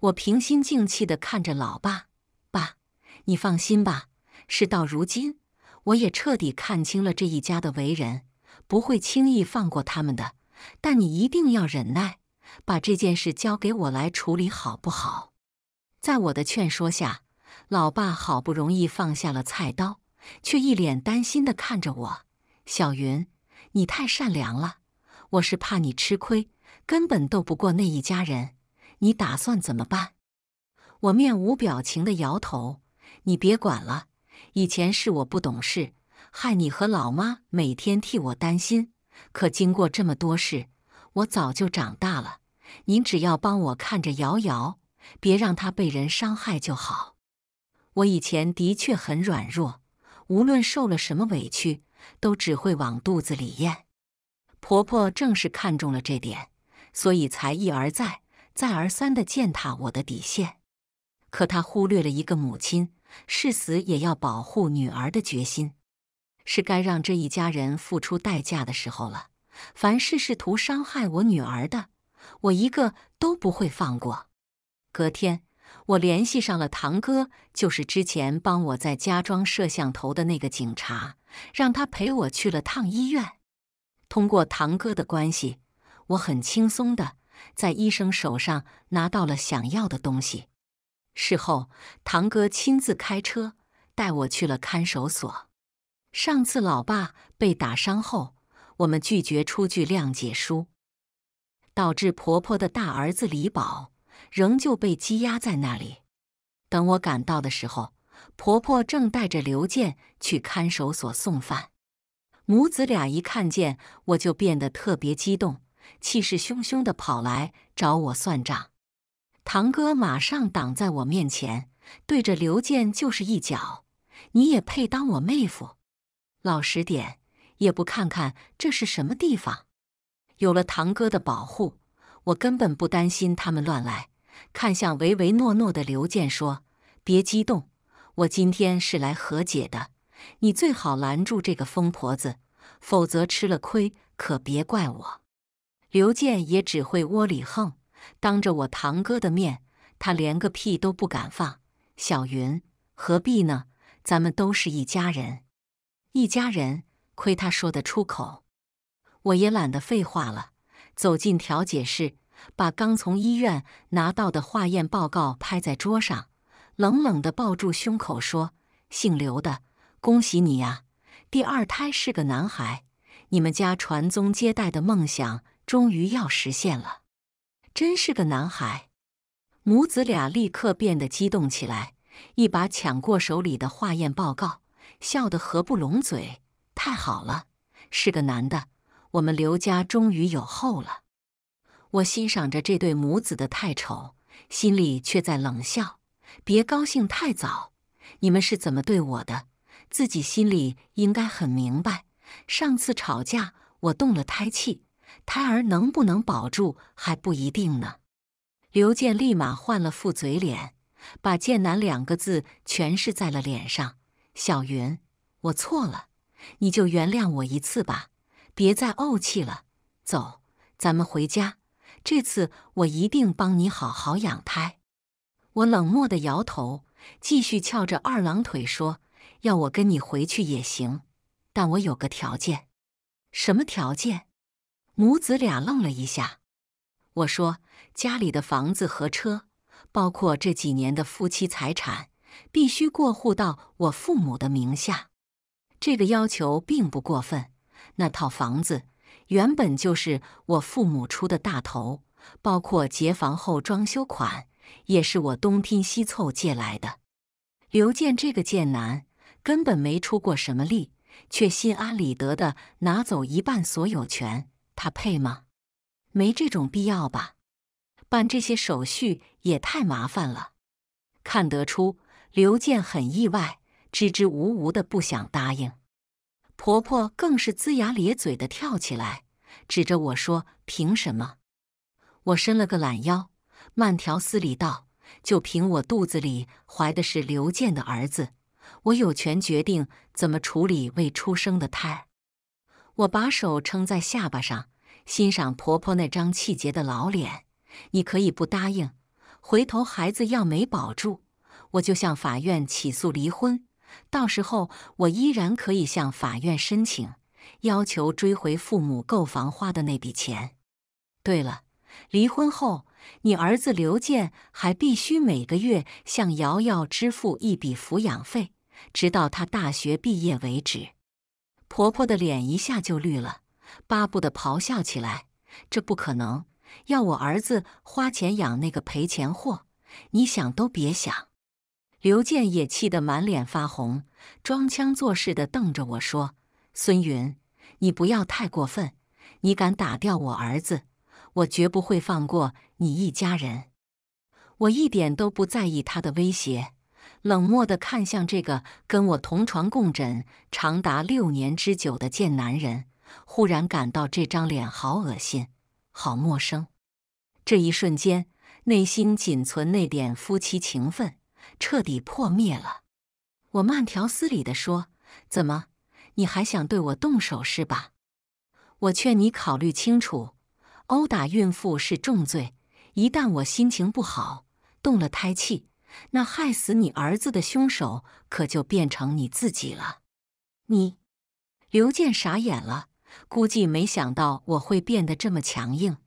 我平心静气地看着老爸：“爸，你放心吧，事到如今，我也彻底看清了这一家的为人，不会轻易放过他们的。但你一定要忍耐，把这件事交给我来处理，好不好？”在我的劝说下，老爸好不容易放下了菜刀，却一脸担心地看着我：“小云，你太善良了，我是怕你吃亏，根本斗不过那一家人。”你打算怎么办？我面无表情的摇头。你别管了，以前是我不懂事，害你和老妈每天替我担心。可经过这么多事，我早就长大了。您只要帮我看着瑶瑶，别让她被人伤害就好。我以前的确很软弱，无论受了什么委屈，都只会往肚子里咽。婆婆正是看中了这点，所以才一而再。再而三的践踏我的底线，可他忽略了一个母亲誓死也要保护女儿的决心，是该让这一家人付出代价的时候了。凡是试图伤害我女儿的，我一个都不会放过。隔天，我联系上了堂哥，就是之前帮我在家装摄像头的那个警察，让他陪我去了趟医院。通过堂哥的关系，我很轻松的。在医生手上拿到了想要的东西。事后，堂哥亲自开车带我去了看守所。上次老爸被打伤后，我们拒绝出具谅解书，导致婆婆的大儿子李宝仍旧被羁押在那里。等我赶到的时候，婆婆正带着刘健去看守所送饭，母子俩一看见我就变得特别激动。气势汹汹地跑来找我算账，堂哥马上挡在我面前，对着刘建就是一脚：“你也配当我妹夫？老实点，也不看看这是什么地方！”有了堂哥的保护，我根本不担心他们乱来。看向唯唯诺诺的刘建说：“别激动，我今天是来和解的。你最好拦住这个疯婆子，否则吃了亏可别怪我。”刘健也只会窝里横，当着我堂哥的面，他连个屁都不敢放。小云，何必呢？咱们都是一家人，一家人，亏他说得出口。我也懒得废话了，走进调解室，把刚从医院拿到的化验报告拍在桌上，冷冷的抱住胸口说：“姓刘的，恭喜你呀，第二胎是个男孩，你们家传宗接代的梦想。”终于要实现了，真是个男孩！母子俩立刻变得激动起来，一把抢过手里的化验报告，笑得合不拢嘴。太好了，是个男的，我们刘家终于有后了。我欣赏着这对母子的太丑，心里却在冷笑：别高兴太早！你们是怎么对我的？自己心里应该很明白。上次吵架，我动了胎气。胎儿能不能保住还不一定呢。刘健立马换了副嘴脸，把“贱男”两个字诠释在了脸上。小云，我错了，你就原谅我一次吧，别再怄气了。走，咱们回家。这次我一定帮你好好养胎。我冷漠地摇头，继续翘着二郎腿说：“要我跟你回去也行，但我有个条件。”什么条件？母子俩愣了一下，我说：“家里的房子和车，包括这几年的夫妻财产，必须过户到我父母的名下。这个要求并不过分。那套房子原本就是我父母出的大头，包括结房后装修款，也是我东拼西凑借来的。刘健这个贱男根本没出过什么力，却心安理得的拿走一半所有权。”他配吗？没这种必要吧！办这些手续也太麻烦了。看得出刘健很意外，支支吾吾的不想答应。婆婆更是龇牙咧嘴的跳起来，指着我说：“凭什么？”我伸了个懒腰，慢条斯理道：“就凭我肚子里怀的是刘健的儿子，我有权决定怎么处理未出生的胎。”我把手撑在下巴上，欣赏婆婆那张气节的老脸。你可以不答应，回头孩子要没保住，我就向法院起诉离婚。到时候我依然可以向法院申请，要求追回父母购房花的那笔钱。对了，离婚后，你儿子刘健还必须每个月向瑶瑶支付一笔抚养费，直到他大学毕业为止。婆婆的脸一下就绿了，巴不得咆哮起来：“这不可能！要我儿子花钱养那个赔钱货，你想都别想！”刘健也气得满脸发红，装腔作势的瞪着我说：“孙云，你不要太过分！你敢打掉我儿子，我绝不会放过你一家人！”我一点都不在意他的威胁。冷漠地看向这个跟我同床共枕长达六年之久的贱男人，忽然感到这张脸好恶心，好陌生。这一瞬间，内心仅存那点夫妻情分彻底破灭了。我慢条斯理地说：“怎么，你还想对我动手是吧？我劝你考虑清楚，殴打孕妇是重罪。一旦我心情不好，动了胎气。”那害死你儿子的凶手可就变成你自己了。你，刘健傻眼了，估计没想到我会变得这么强硬，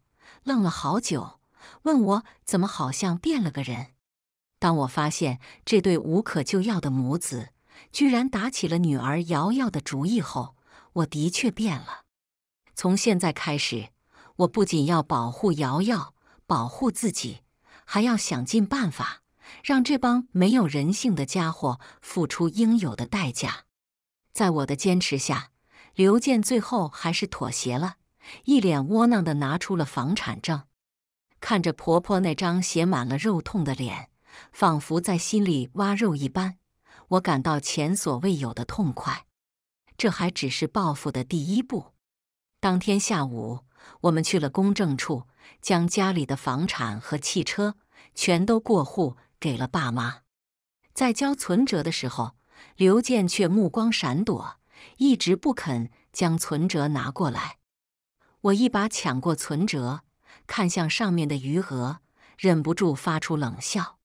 愣了好久，问我怎么好像变了个人。当我发现这对无可救药的母子居然打起了女儿瑶瑶的主意后，我的确变了。从现在开始，我不仅要保护瑶瑶，保护自己，还要想尽办法。让这帮没有人性的家伙付出应有的代价。在我的坚持下，刘健最后还是妥协了，一脸窝囊的拿出了房产证。看着婆婆那张写满了肉痛的脸，仿佛在心里挖肉一般，我感到前所未有的痛快。这还只是报复的第一步。当天下午，我们去了公证处，将家里的房产和汽车全都过户。给了爸妈，在交存折的时候，刘健却目光闪躲，一直不肯将存折拿过来。我一把抢过存折，看向上面的余额，忍不住发出冷笑：“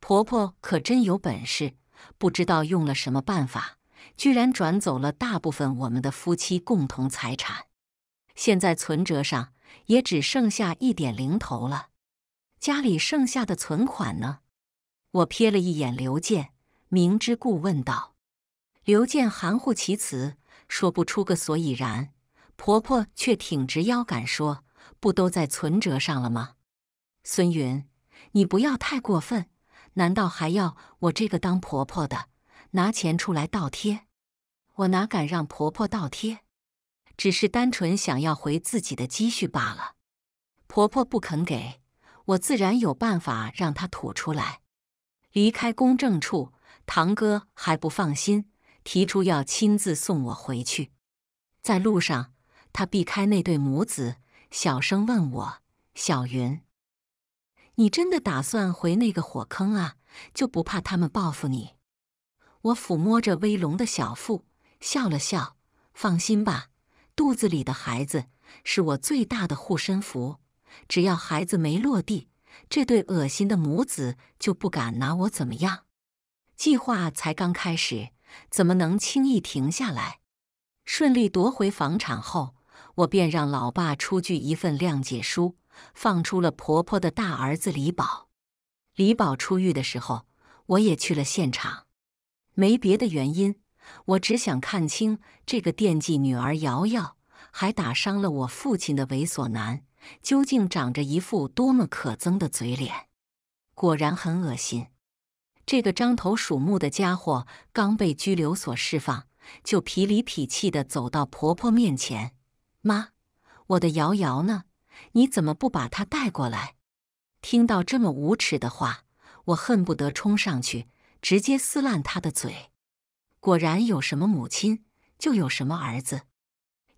婆婆可真有本事，不知道用了什么办法，居然转走了大部分我们的夫妻共同财产。现在存折上也只剩下一点零头了。家里剩下的存款呢？”我瞥了一眼刘健，明知故问道：“刘健含糊其辞，说不出个所以然。”婆婆却挺直腰杆说：“不都在存折上了吗？”孙云，你不要太过分！难道还要我这个当婆婆的拿钱出来倒贴？我哪敢让婆婆倒贴？只是单纯想要回自己的积蓄罢了。婆婆不肯给，我自然有办法让她吐出来。离开公证处，堂哥还不放心，提出要亲自送我回去。在路上，他避开那对母子，小声问我：“小云，你真的打算回那个火坑啊？就不怕他们报复你？”我抚摸着威龙的小腹，笑了笑：“放心吧，肚子里的孩子是我最大的护身符，只要孩子没落地。”这对恶心的母子就不敢拿我怎么样。计划才刚开始，怎么能轻易停下来？顺利夺回房产后，我便让老爸出具一份谅解书，放出了婆婆的大儿子李宝。李宝出狱的时候，我也去了现场。没别的原因，我只想看清这个惦记女儿瑶瑶，还打伤了我父亲的猥琐男。究竟长着一副多么可憎的嘴脸！果然很恶心。这个獐头鼠目的家伙刚被拘留所释放，就痞里痞气的走到婆婆面前：“妈，我的瑶瑶呢？你怎么不把她带过来？”听到这么无耻的话，我恨不得冲上去直接撕烂他的嘴。果然，有什么母亲就有什么儿子。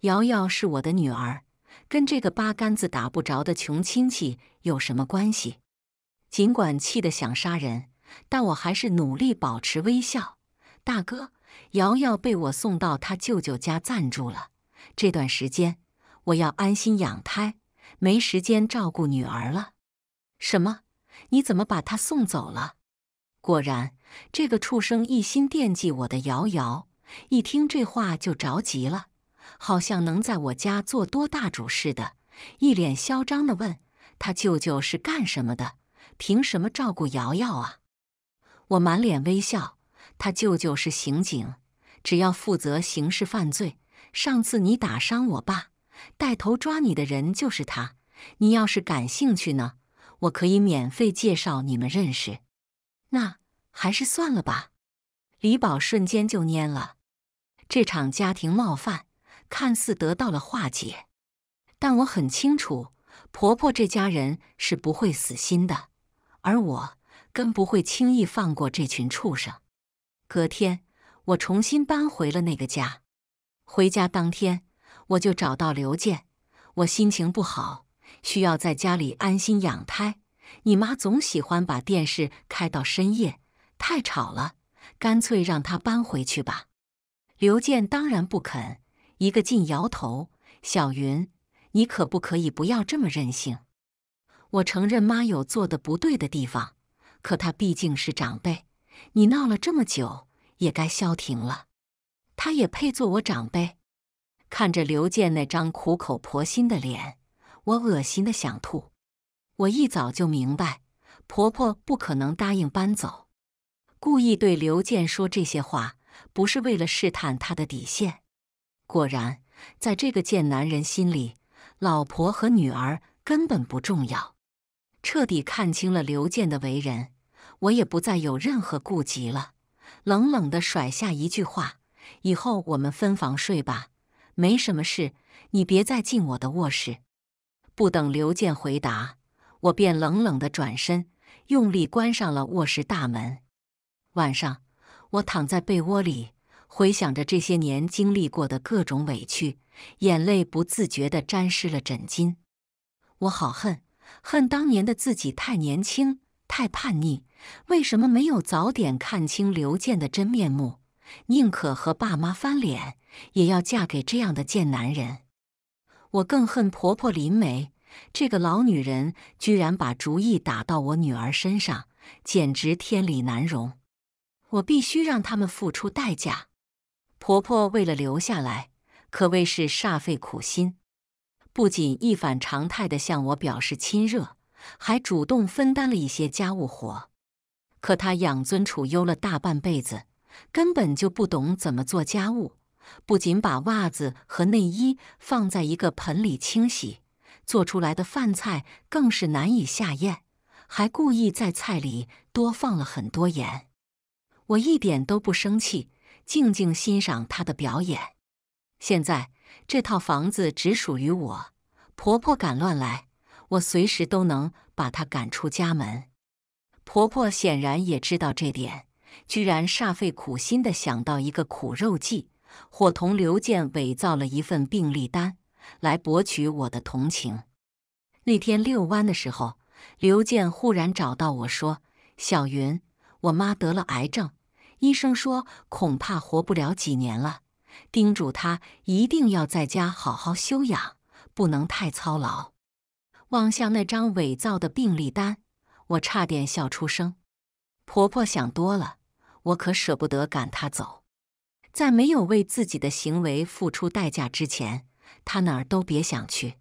瑶瑶是我的女儿。跟这个八竿子打不着的穷亲戚有什么关系？尽管气得想杀人，但我还是努力保持微笑。大哥，瑶瑶被我送到他舅舅家暂住了，这段时间我要安心养胎，没时间照顾女儿了。什么？你怎么把她送走了？果然，这个畜生一心惦记我的瑶瑶，一听这话就着急了。好像能在我家做多大主似的，一脸嚣张地问：“他舅舅是干什么的？凭什么照顾瑶瑶啊？”我满脸微笑：“他舅舅是刑警，只要负责刑事犯罪。上次你打伤我爸，带头抓你的人就是他。你要是感兴趣呢，我可以免费介绍你们认识。那还是算了吧。”李宝瞬间就蔫了，这场家庭冒犯。看似得到了化解，但我很清楚，婆婆这家人是不会死心的，而我更不会轻易放过这群畜生。隔天，我重新搬回了那个家。回家当天，我就找到刘健。我心情不好，需要在家里安心养胎。你妈总喜欢把电视开到深夜，太吵了，干脆让她搬回去吧。刘健当然不肯。一个劲摇头，小云，你可不可以不要这么任性？我承认妈有做的不对的地方，可她毕竟是长辈，你闹了这么久，也该消停了。她也配做我长辈？看着刘健那张苦口婆心的脸，我恶心的想吐。我一早就明白，婆婆不可能答应搬走。故意对刘健说这些话，不是为了试探他的底线。果然，在这个贱男人心里，老婆和女儿根本不重要。彻底看清了刘健的为人，我也不再有任何顾忌了。冷冷地甩下一句话：“以后我们分房睡吧，没什么事，你别再进我的卧室。”不等刘健回答，我便冷冷地转身，用力关上了卧室大门。晚上，我躺在被窝里。回想着这些年经历过的各种委屈，眼泪不自觉地沾湿了枕巾。我好恨，恨当年的自己太年轻、太叛逆，为什么没有早点看清刘健的真面目？宁可和爸妈翻脸，也要嫁给这样的贱男人。我更恨婆婆林梅，这个老女人居然把主意打到我女儿身上，简直天理难容。我必须让他们付出代价。婆婆为了留下来，可谓是煞费苦心，不仅一反常态的向我表示亲热，还主动分担了一些家务活。可她养尊处优了大半辈子，根本就不懂怎么做家务。不仅把袜子和内衣放在一个盆里清洗，做出来的饭菜更是难以下咽，还故意在菜里多放了很多盐。我一点都不生气。静静欣赏他的表演。现在这套房子只属于我，婆婆敢乱来，我随时都能把她赶出家门。婆婆显然也知道这点，居然煞费苦心地想到一个苦肉计，伙同刘健伪造了一份病历单，来博取我的同情。那天遛弯的时候，刘健忽然找到我说：“小云，我妈得了癌症。”医生说：“恐怕活不了几年了。”叮嘱她一定要在家好好休养，不能太操劳。望向那张伪造的病历单，我差点笑出声。婆婆想多了，我可舍不得赶她走。在没有为自己的行为付出代价之前，她哪儿都别想去。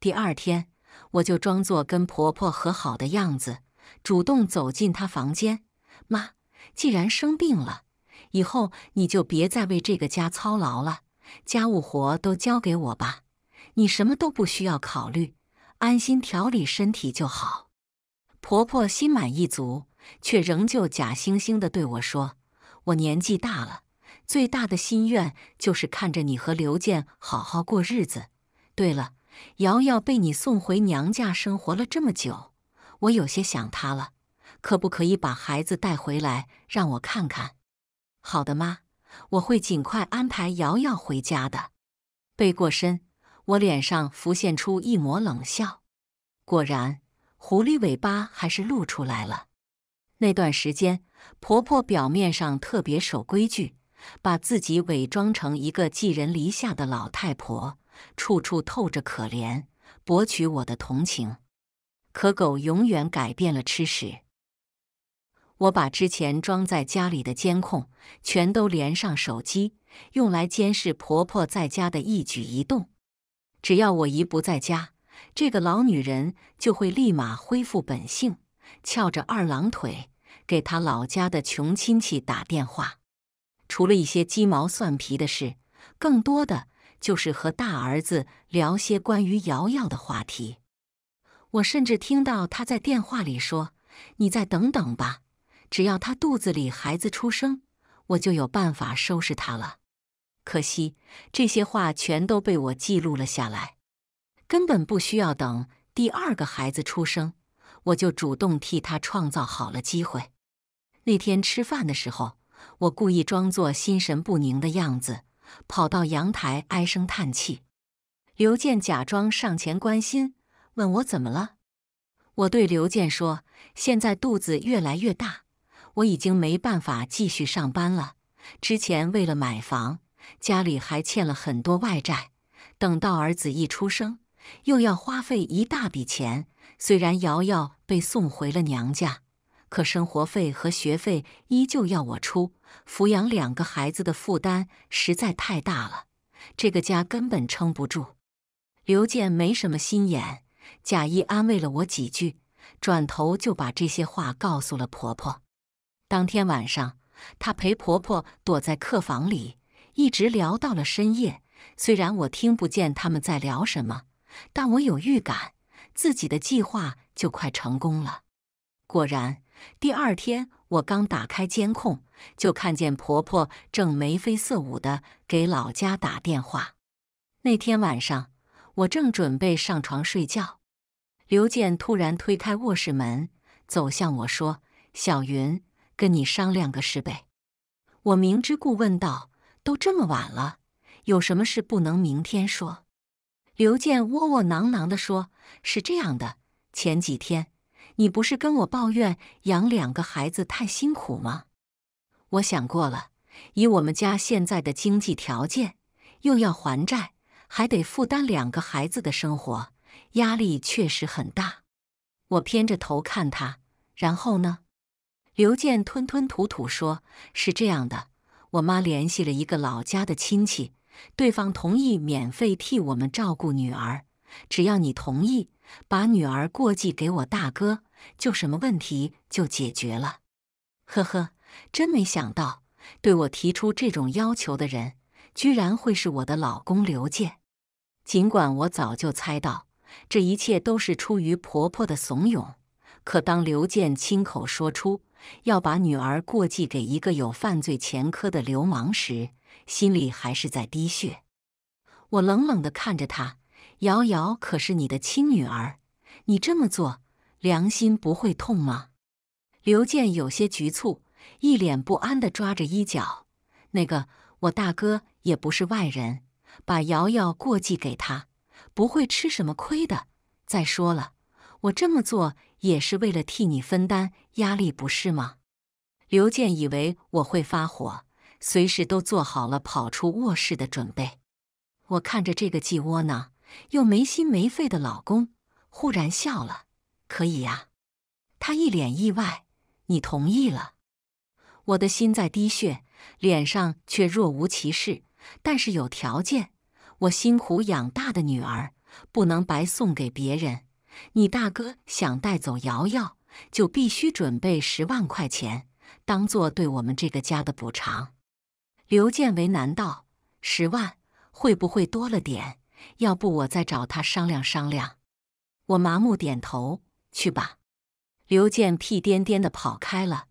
第二天，我就装作跟婆婆和好的样子，主动走进她房间。妈。既然生病了，以后你就别再为这个家操劳了，家务活都交给我吧，你什么都不需要考虑，安心调理身体就好。婆婆心满意足，却仍旧假惺惺的对我说：“我年纪大了，最大的心愿就是看着你和刘健好好过日子。对了，瑶瑶被你送回娘家生活了这么久，我有些想她了。”可不可以把孩子带回来让我看看？好的，妈，我会尽快安排瑶瑶回家的。背过身，我脸上浮现出一抹冷笑。果然，狐狸尾巴还是露出来了。那段时间，婆婆表面上特别守规矩，把自己伪装成一个寄人篱下的老太婆，处处透着可怜，博取我的同情。可狗永远改变了吃食。我把之前装在家里的监控全都连上手机，用来监视婆婆在家的一举一动。只要我一不在家，这个老女人就会立马恢复本性，翘着二郎腿给她老家的穷亲戚打电话。除了一些鸡毛蒜皮的事，更多的就是和大儿子聊些关于瑶瑶的话题。我甚至听到她在电话里说：“你再等等吧。”只要她肚子里孩子出生，我就有办法收拾她了。可惜这些话全都被我记录了下来，根本不需要等第二个孩子出生，我就主动替他创造好了机会。那天吃饭的时候，我故意装作心神不宁的样子，跑到阳台唉声叹气。刘健假装上前关心，问我怎么了。我对刘健说：“现在肚子越来越大。”我已经没办法继续上班了。之前为了买房，家里还欠了很多外债。等到儿子一出生，又要花费一大笔钱。虽然瑶瑶被送回了娘家，可生活费和学费依旧要我出，抚养两个孩子的负担实在太大了，这个家根本撑不住。刘健没什么心眼，假意安慰了我几句，转头就把这些话告诉了婆婆。当天晚上，她陪婆婆躲在客房里，一直聊到了深夜。虽然我听不见他们在聊什么，但我有预感，自己的计划就快成功了。果然，第二天我刚打开监控，就看见婆婆正眉飞色舞的给老家打电话。那天晚上，我正准备上床睡觉，刘健突然推开卧室门，走向我说：“小云。”跟你商量个事呗，我明知故问道。都这么晚了，有什么事不能明天说？刘建窝窝囊囊的说：“是这样的，前几天你不是跟我抱怨养两个孩子太辛苦吗？我想过了，以我们家现在的经济条件，又要还债，还得负担两个孩子的生活，压力确实很大。”我偏着头看他，然后呢？刘健吞吞吐吐说：“是这样的，我妈联系了一个老家的亲戚，对方同意免费替我们照顾女儿。只要你同意把女儿过继给我大哥，就什么问题就解决了。”呵呵，真没想到，对我提出这种要求的人，居然会是我的老公刘健。尽管我早就猜到这一切都是出于婆婆的怂恿，可当刘健亲口说出，要把女儿过继给一个有犯罪前科的流氓时，心里还是在滴血。我冷冷地看着他：“瑶瑶可是你的亲女儿，你这么做，良心不会痛吗？”刘健有些局促，一脸不安地抓着衣角：“那个，我大哥也不是外人，把瑶瑶过继给他，不会吃什么亏的。再说了。”我这么做也是为了替你分担压力，不是吗？刘健以为我会发火，随时都做好了跑出卧室的准备。我看着这个既窝囊又没心没肺的老公，忽然笑了。可以呀？他一脸意外，你同意了？我的心在滴血，脸上却若无其事。但是有条件，我辛苦养大的女儿不能白送给别人。你大哥想带走瑶瑶，就必须准备十万块钱，当做对我们这个家的补偿。刘建为难道十万会不会多了点？要不我再找他商量商量。我麻木点头，去吧。刘建屁颠颠的跑开了。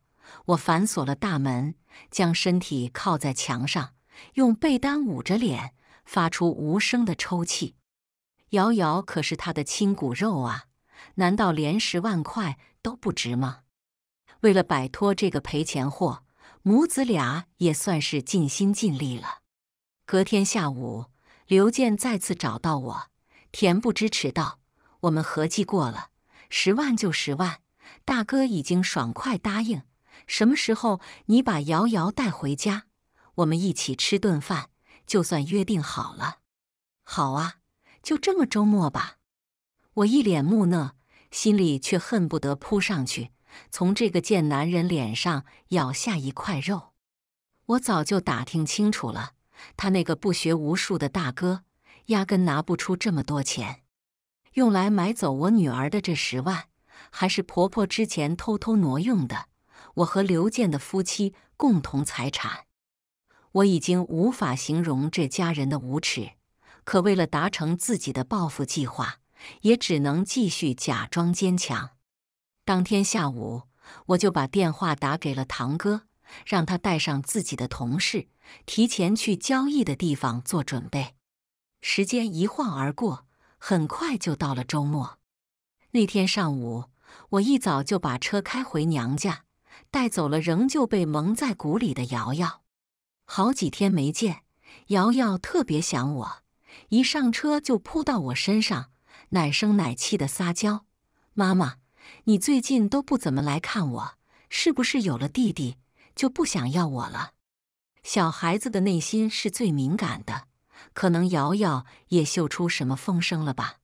我反锁了大门，将身体靠在墙上，用被单捂着脸，发出无声的抽泣。瑶瑶可是他的亲骨肉啊，难道连十万块都不值吗？为了摆脱这个赔钱货，母子俩也算是尽心尽力了。隔天下午，刘健再次找到我，恬不知耻道：“我们合计过了，十万就十万，大哥已经爽快答应。什么时候你把瑶瑶带回家，我们一起吃顿饭，就算约定好了。”“好啊。”就这么周末吧，我一脸木讷，心里却恨不得扑上去从这个贱男人脸上咬下一块肉。我早就打听清楚了，他那个不学无术的大哥压根拿不出这么多钱，用来买走我女儿的这十万，还是婆婆之前偷偷挪用的，我和刘健的夫妻共同财产。我已经无法形容这家人的无耻。可为了达成自己的报复计划，也只能继续假装坚强。当天下午，我就把电话打给了堂哥，让他带上自己的同事，提前去交易的地方做准备。时间一晃而过，很快就到了周末。那天上午，我一早就把车开回娘家，带走了仍旧被蒙在鼓里的瑶瑶。好几天没见，瑶瑶特别想我。一上车就扑到我身上，奶声奶气的撒娇：“妈妈，你最近都不怎么来看我，是不是有了弟弟就不想要我了？”小孩子的内心是最敏感的，可能瑶瑶也嗅出什么风声了吧？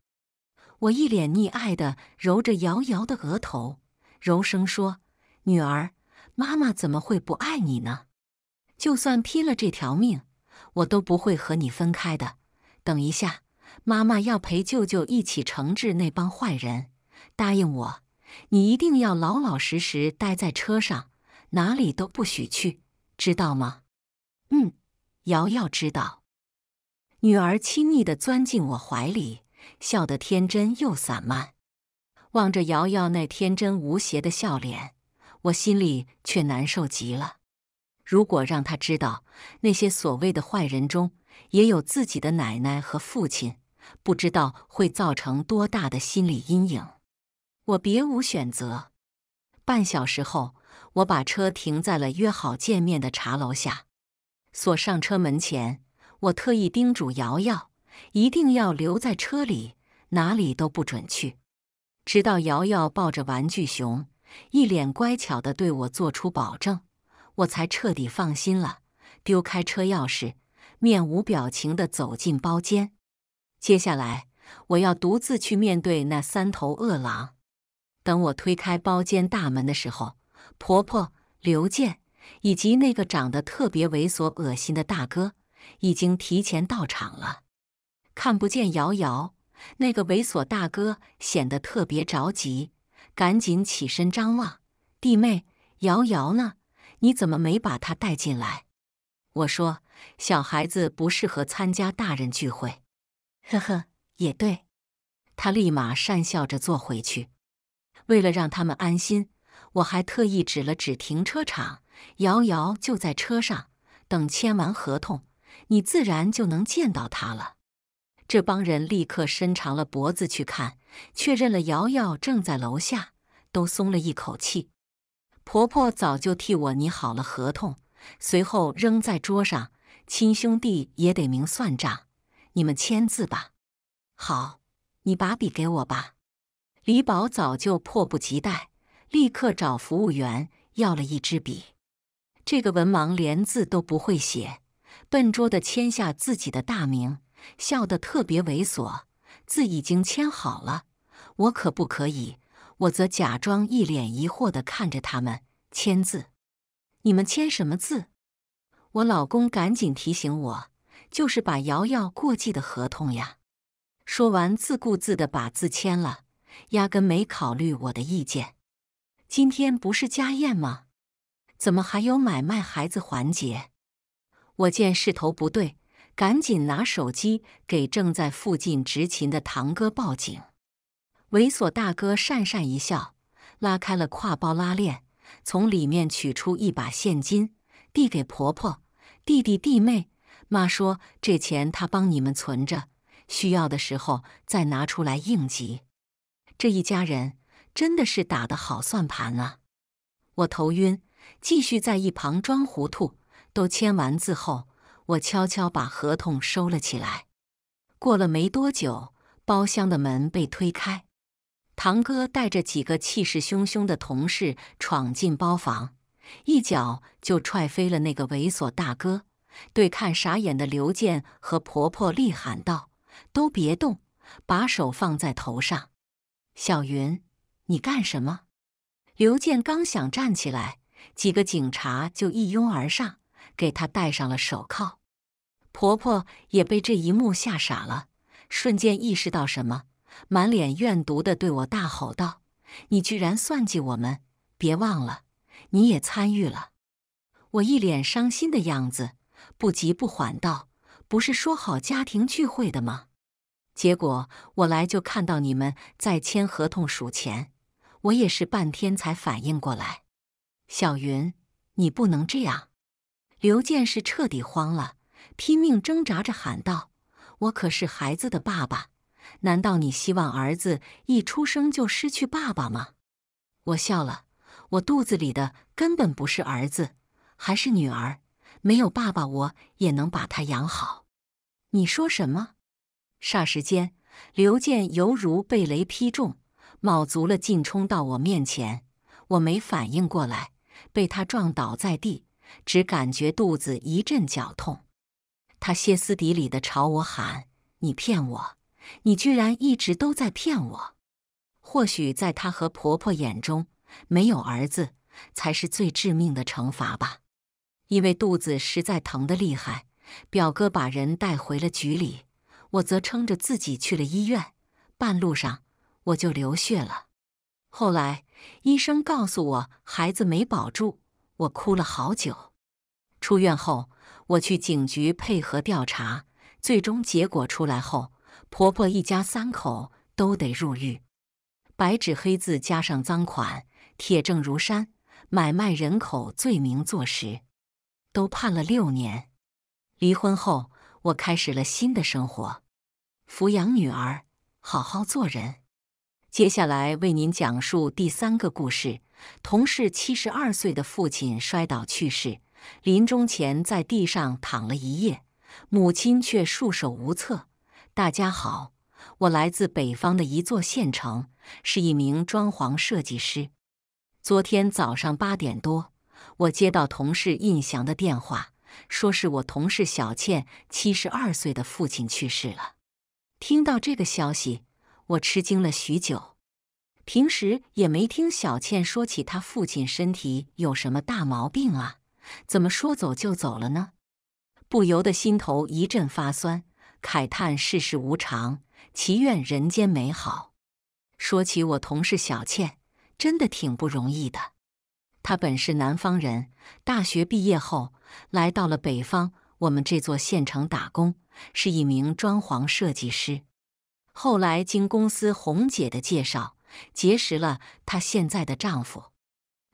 我一脸溺爱的揉着瑶瑶的额头，柔声说：“女儿，妈妈怎么会不爱你呢？就算拼了这条命，我都不会和你分开的。”等一下，妈妈要陪舅舅一起惩治那帮坏人。答应我，你一定要老老实实待在车上，哪里都不许去，知道吗？嗯，瑶瑶知道。女儿亲昵地钻进我怀里，笑得天真又散漫。望着瑶瑶那天真无邪的笑脸，我心里却难受极了。如果让她知道那些所谓的坏人中……也有自己的奶奶和父亲，不知道会造成多大的心理阴影。我别无选择。半小时后，我把车停在了约好见面的茶楼下，锁上车门前，我特意叮嘱瑶瑶一定要留在车里，哪里都不准去。直到瑶瑶抱着玩具熊，一脸乖巧地对我做出保证，我才彻底放心了，丢开车钥匙。面无表情的走进包间，接下来我要独自去面对那三头恶狼。等我推开包间大门的时候，婆婆刘健以及那个长得特别猥琐恶心的大哥已经提前到场了。看不见瑶瑶，那个猥琐大哥显得特别着急，赶紧起身张望。弟妹，瑶瑶呢？你怎么没把她带进来？我说。小孩子不适合参加大人聚会，呵呵，也对。他立马讪笑着坐回去。为了让他们安心，我还特意指了指停车场，瑶瑶就在车上。等签完合同，你自然就能见到她了。这帮人立刻伸长了脖子去看，确认了瑶瑶正在楼下，都松了一口气。婆婆早就替我拟好了合同，随后扔在桌上。亲兄弟也得明算账，你们签字吧。好，你把笔给我吧。李宝早就迫不及待，立刻找服务员要了一支笔。这个文盲连字都不会写，笨拙的签下自己的大名，笑得特别猥琐。字已经签好了，我可不可以？我则假装一脸疑惑地看着他们签字。你们签什么字？我老公赶紧提醒我，就是把瑶瑶过继的合同呀。说完，自顾自的把字签了，压根没考虑我的意见。今天不是家宴吗？怎么还有买卖孩子环节？我见势头不对，赶紧拿手机给正在附近执勤的堂哥报警。猥琐大哥讪讪一笑，拉开了挎包拉链，从里面取出一把现金。递给婆婆、弟弟、弟妹。妈说：“这钱她帮你们存着，需要的时候再拿出来应急。”这一家人真的是打的好算盘啊！我头晕，继续在一旁装糊涂。都签完字后，我悄悄把合同收了起来。过了没多久，包厢的门被推开，堂哥带着几个气势汹汹的同事闯进包房。一脚就踹飞了那个猥琐大哥，对看傻眼的刘建和婆婆厉喊道：“都别动，把手放在头上。”小云，你干什么？刘建刚想站起来，几个警察就一拥而上，给他戴上了手铐。婆婆也被这一幕吓傻了，瞬间意识到什么，满脸怨毒地对我大吼道：“你居然算计我们！别忘了。”你也参与了，我一脸伤心的样子，不急不缓道：“不是说好家庭聚会的吗？结果我来就看到你们在签合同数钱，我也是半天才反应过来。”小云，你不能这样！刘健是彻底慌了，拼命挣扎着喊道：“我可是孩子的爸爸，难道你希望儿子一出生就失去爸爸吗？”我笑了。我肚子里的根本不是儿子，还是女儿。没有爸爸，我也能把他养好。你说什么？霎时间，刘健犹如被雷劈中，卯足了劲冲到我面前。我没反应过来，被他撞倒在地，只感觉肚子一阵绞痛。他歇斯底里的朝我喊：“你骗我！你居然一直都在骗我！”或许在她和婆婆眼中。没有儿子才是最致命的惩罚吧，因为肚子实在疼得厉害，表哥把人带回了局里，我则撑着自己去了医院。半路上我就流血了，后来医生告诉我孩子没保住，我哭了好久。出院后，我去警局配合调查，最终结果出来后，婆婆一家三口都得入狱，白纸黑字加上赃款。铁证如山，买卖人口罪名坐实，都判了六年。离婚后，我开始了新的生活，抚养女儿，好好做人。接下来为您讲述第三个故事：同事七十二岁的父亲摔倒去世，临终前在地上躺了一夜，母亲却束手无策。大家好，我来自北方的一座县城，是一名装潢设计师。昨天早上八点多，我接到同事印祥的电话，说是我同事小倩七十二岁的父亲去世了。听到这个消息，我吃惊了许久。平时也没听小倩说起她父亲身体有什么大毛病啊，怎么说走就走了呢？不由得心头一阵发酸，慨叹世事无常，祈愿人间美好。说起我同事小倩。真的挺不容易的。她本是南方人，大学毕业后，来到了北方我们这座县城打工，是一名装潢设计师。后来经公司红姐的介绍，结识了她现在的丈夫。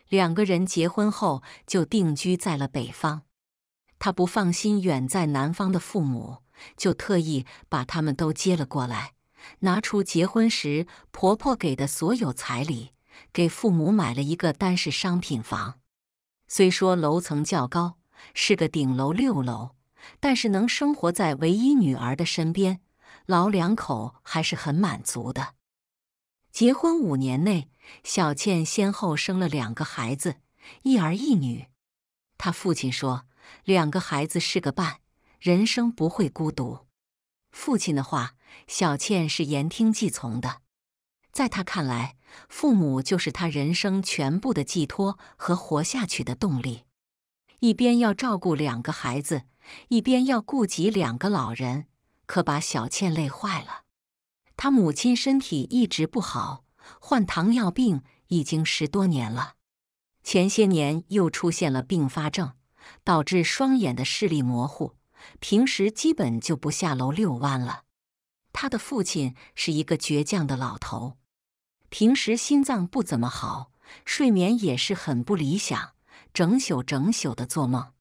两个人结婚后，就定居在了北方。她不放心远在南方的父母，就特意把他们都接了过来，拿出结婚时婆婆给的所有彩礼。给父母买了一个单室商品房，虽说楼层较高，是个顶楼六楼，但是能生活在唯一女儿的身边，老两口还是很满足的。结婚五年内，小倩先后生了两个孩子，一儿一女。她父亲说：“两个孩子是个伴，人生不会孤独。”父亲的话，小倩是言听计从的。在她看来，父母就是他人生全部的寄托和活下去的动力，一边要照顾两个孩子，一边要顾及两个老人，可把小倩累坏了。她母亲身体一直不好，患糖尿病已经十多年了，前些年又出现了并发症，导致双眼的视力模糊，平时基本就不下楼遛弯了。她的父亲是一个倔强的老头。平时心脏不怎么好，睡眠也是很不理想，整宿整宿的做梦。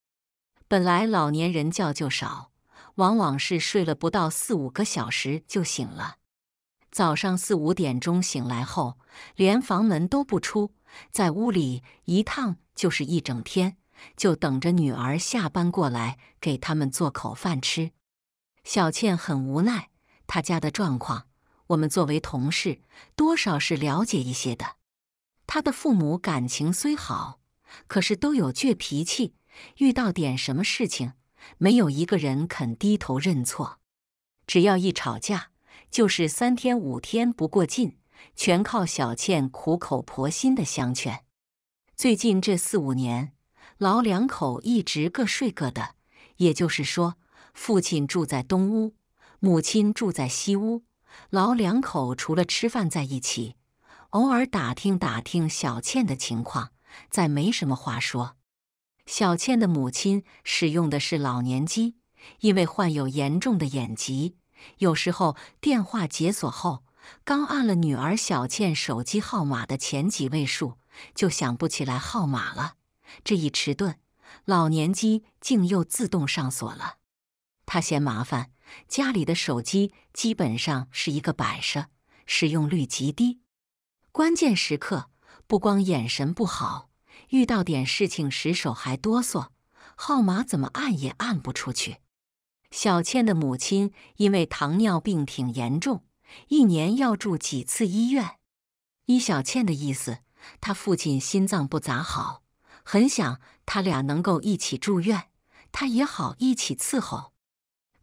本来老年人觉就少，往往是睡了不到四五个小时就醒了。早上四五点钟醒来后，连房门都不出，在屋里一躺就是一整天，就等着女儿下班过来给他们做口饭吃。小倩很无奈，她家的状况。我们作为同事，多少是了解一些的。他的父母感情虽好，可是都有倔脾气，遇到点什么事情，没有一个人肯低头认错。只要一吵架，就是三天五天不过劲，全靠小倩苦口婆心的相劝。最近这四五年，老两口一直各睡各的，也就是说，父亲住在东屋，母亲住在西屋。老两口除了吃饭在一起，偶尔打听打听小倩的情况，再没什么话说。小倩的母亲使用的是老年机，因为患有严重的眼疾，有时候电话解锁后，刚按了女儿小倩手机号码的前几位数，就想不起来号码了。这一迟钝，老年机竟又自动上锁了。他嫌麻烦。家里的手机基本上是一个摆设，使用率极低。关键时刻，不光眼神不好，遇到点事情时手还哆嗦，号码怎么按也按不出去。小倩的母亲因为糖尿病挺严重，一年要住几次医院。依小倩的意思，她父亲心脏不咋好，很想他俩能够一起住院，她也好一起伺候。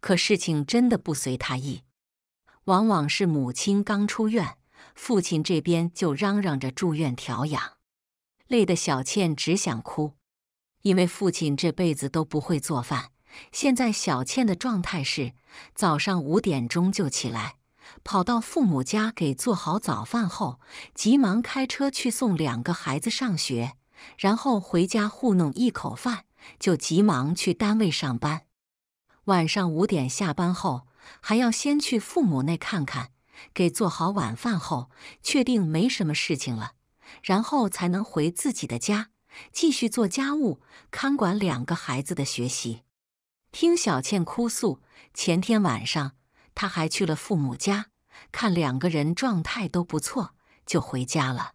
可事情真的不随他意，往往是母亲刚出院，父亲这边就嚷嚷着住院调养，累得小倩只想哭。因为父亲这辈子都不会做饭，现在小倩的状态是早上五点钟就起来，跑到父母家给做好早饭后，急忙开车去送两个孩子上学，然后回家糊弄一口饭，就急忙去单位上班。晚上五点下班后，还要先去父母那看看，给做好晚饭后，确定没什么事情了，然后才能回自己的家，继续做家务，看管两个孩子的学习。听小倩哭诉，前天晚上她还去了父母家，看两个人状态都不错，就回家了。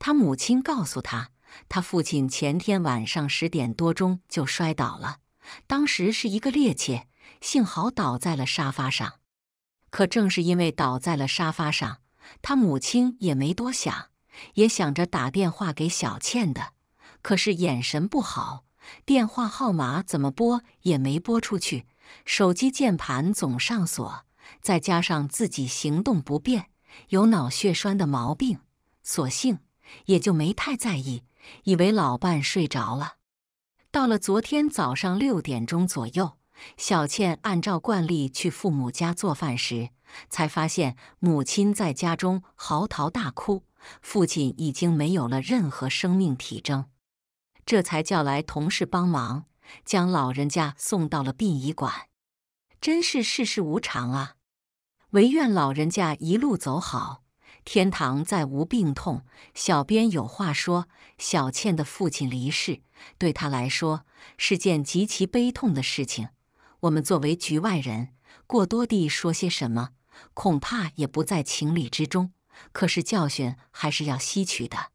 他母亲告诉他，他父亲前天晚上十点多钟就摔倒了。当时是一个趔趄，幸好倒在了沙发上。可正是因为倒在了沙发上，他母亲也没多想，也想着打电话给小倩的。可是眼神不好，电话号码怎么拨也没拨出去，手机键盘总上锁，再加上自己行动不便，有脑血栓的毛病，索性也就没太在意，以为老伴睡着了。到了昨天早上六点钟左右，小倩按照惯例去父母家做饭时，才发现母亲在家中嚎啕大哭，父亲已经没有了任何生命体征，这才叫来同事帮忙，将老人家送到了殡仪馆。真是世事无常啊，唯愿老人家一路走好。天堂再无病痛。小编有话说：小倩的父亲离世，对她来说是件极其悲痛的事情。我们作为局外人，过多地说些什么，恐怕也不在情理之中。可是教训还是要吸取的。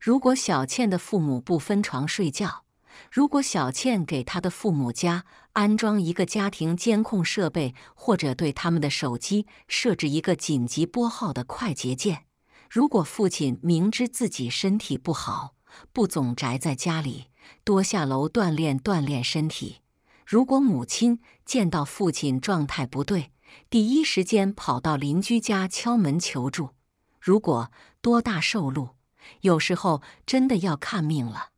如果小倩的父母不分床睡觉，如果小倩给她的父母家安装一个家庭监控设备，或者对他们的手机设置一个紧急拨号的快捷键；如果父亲明知自己身体不好，不总宅在家里，多下楼锻炼锻炼身体；如果母亲见到父亲状态不对，第一时间跑到邻居家敲门求助；如果多大受禄，有时候真的要看命了。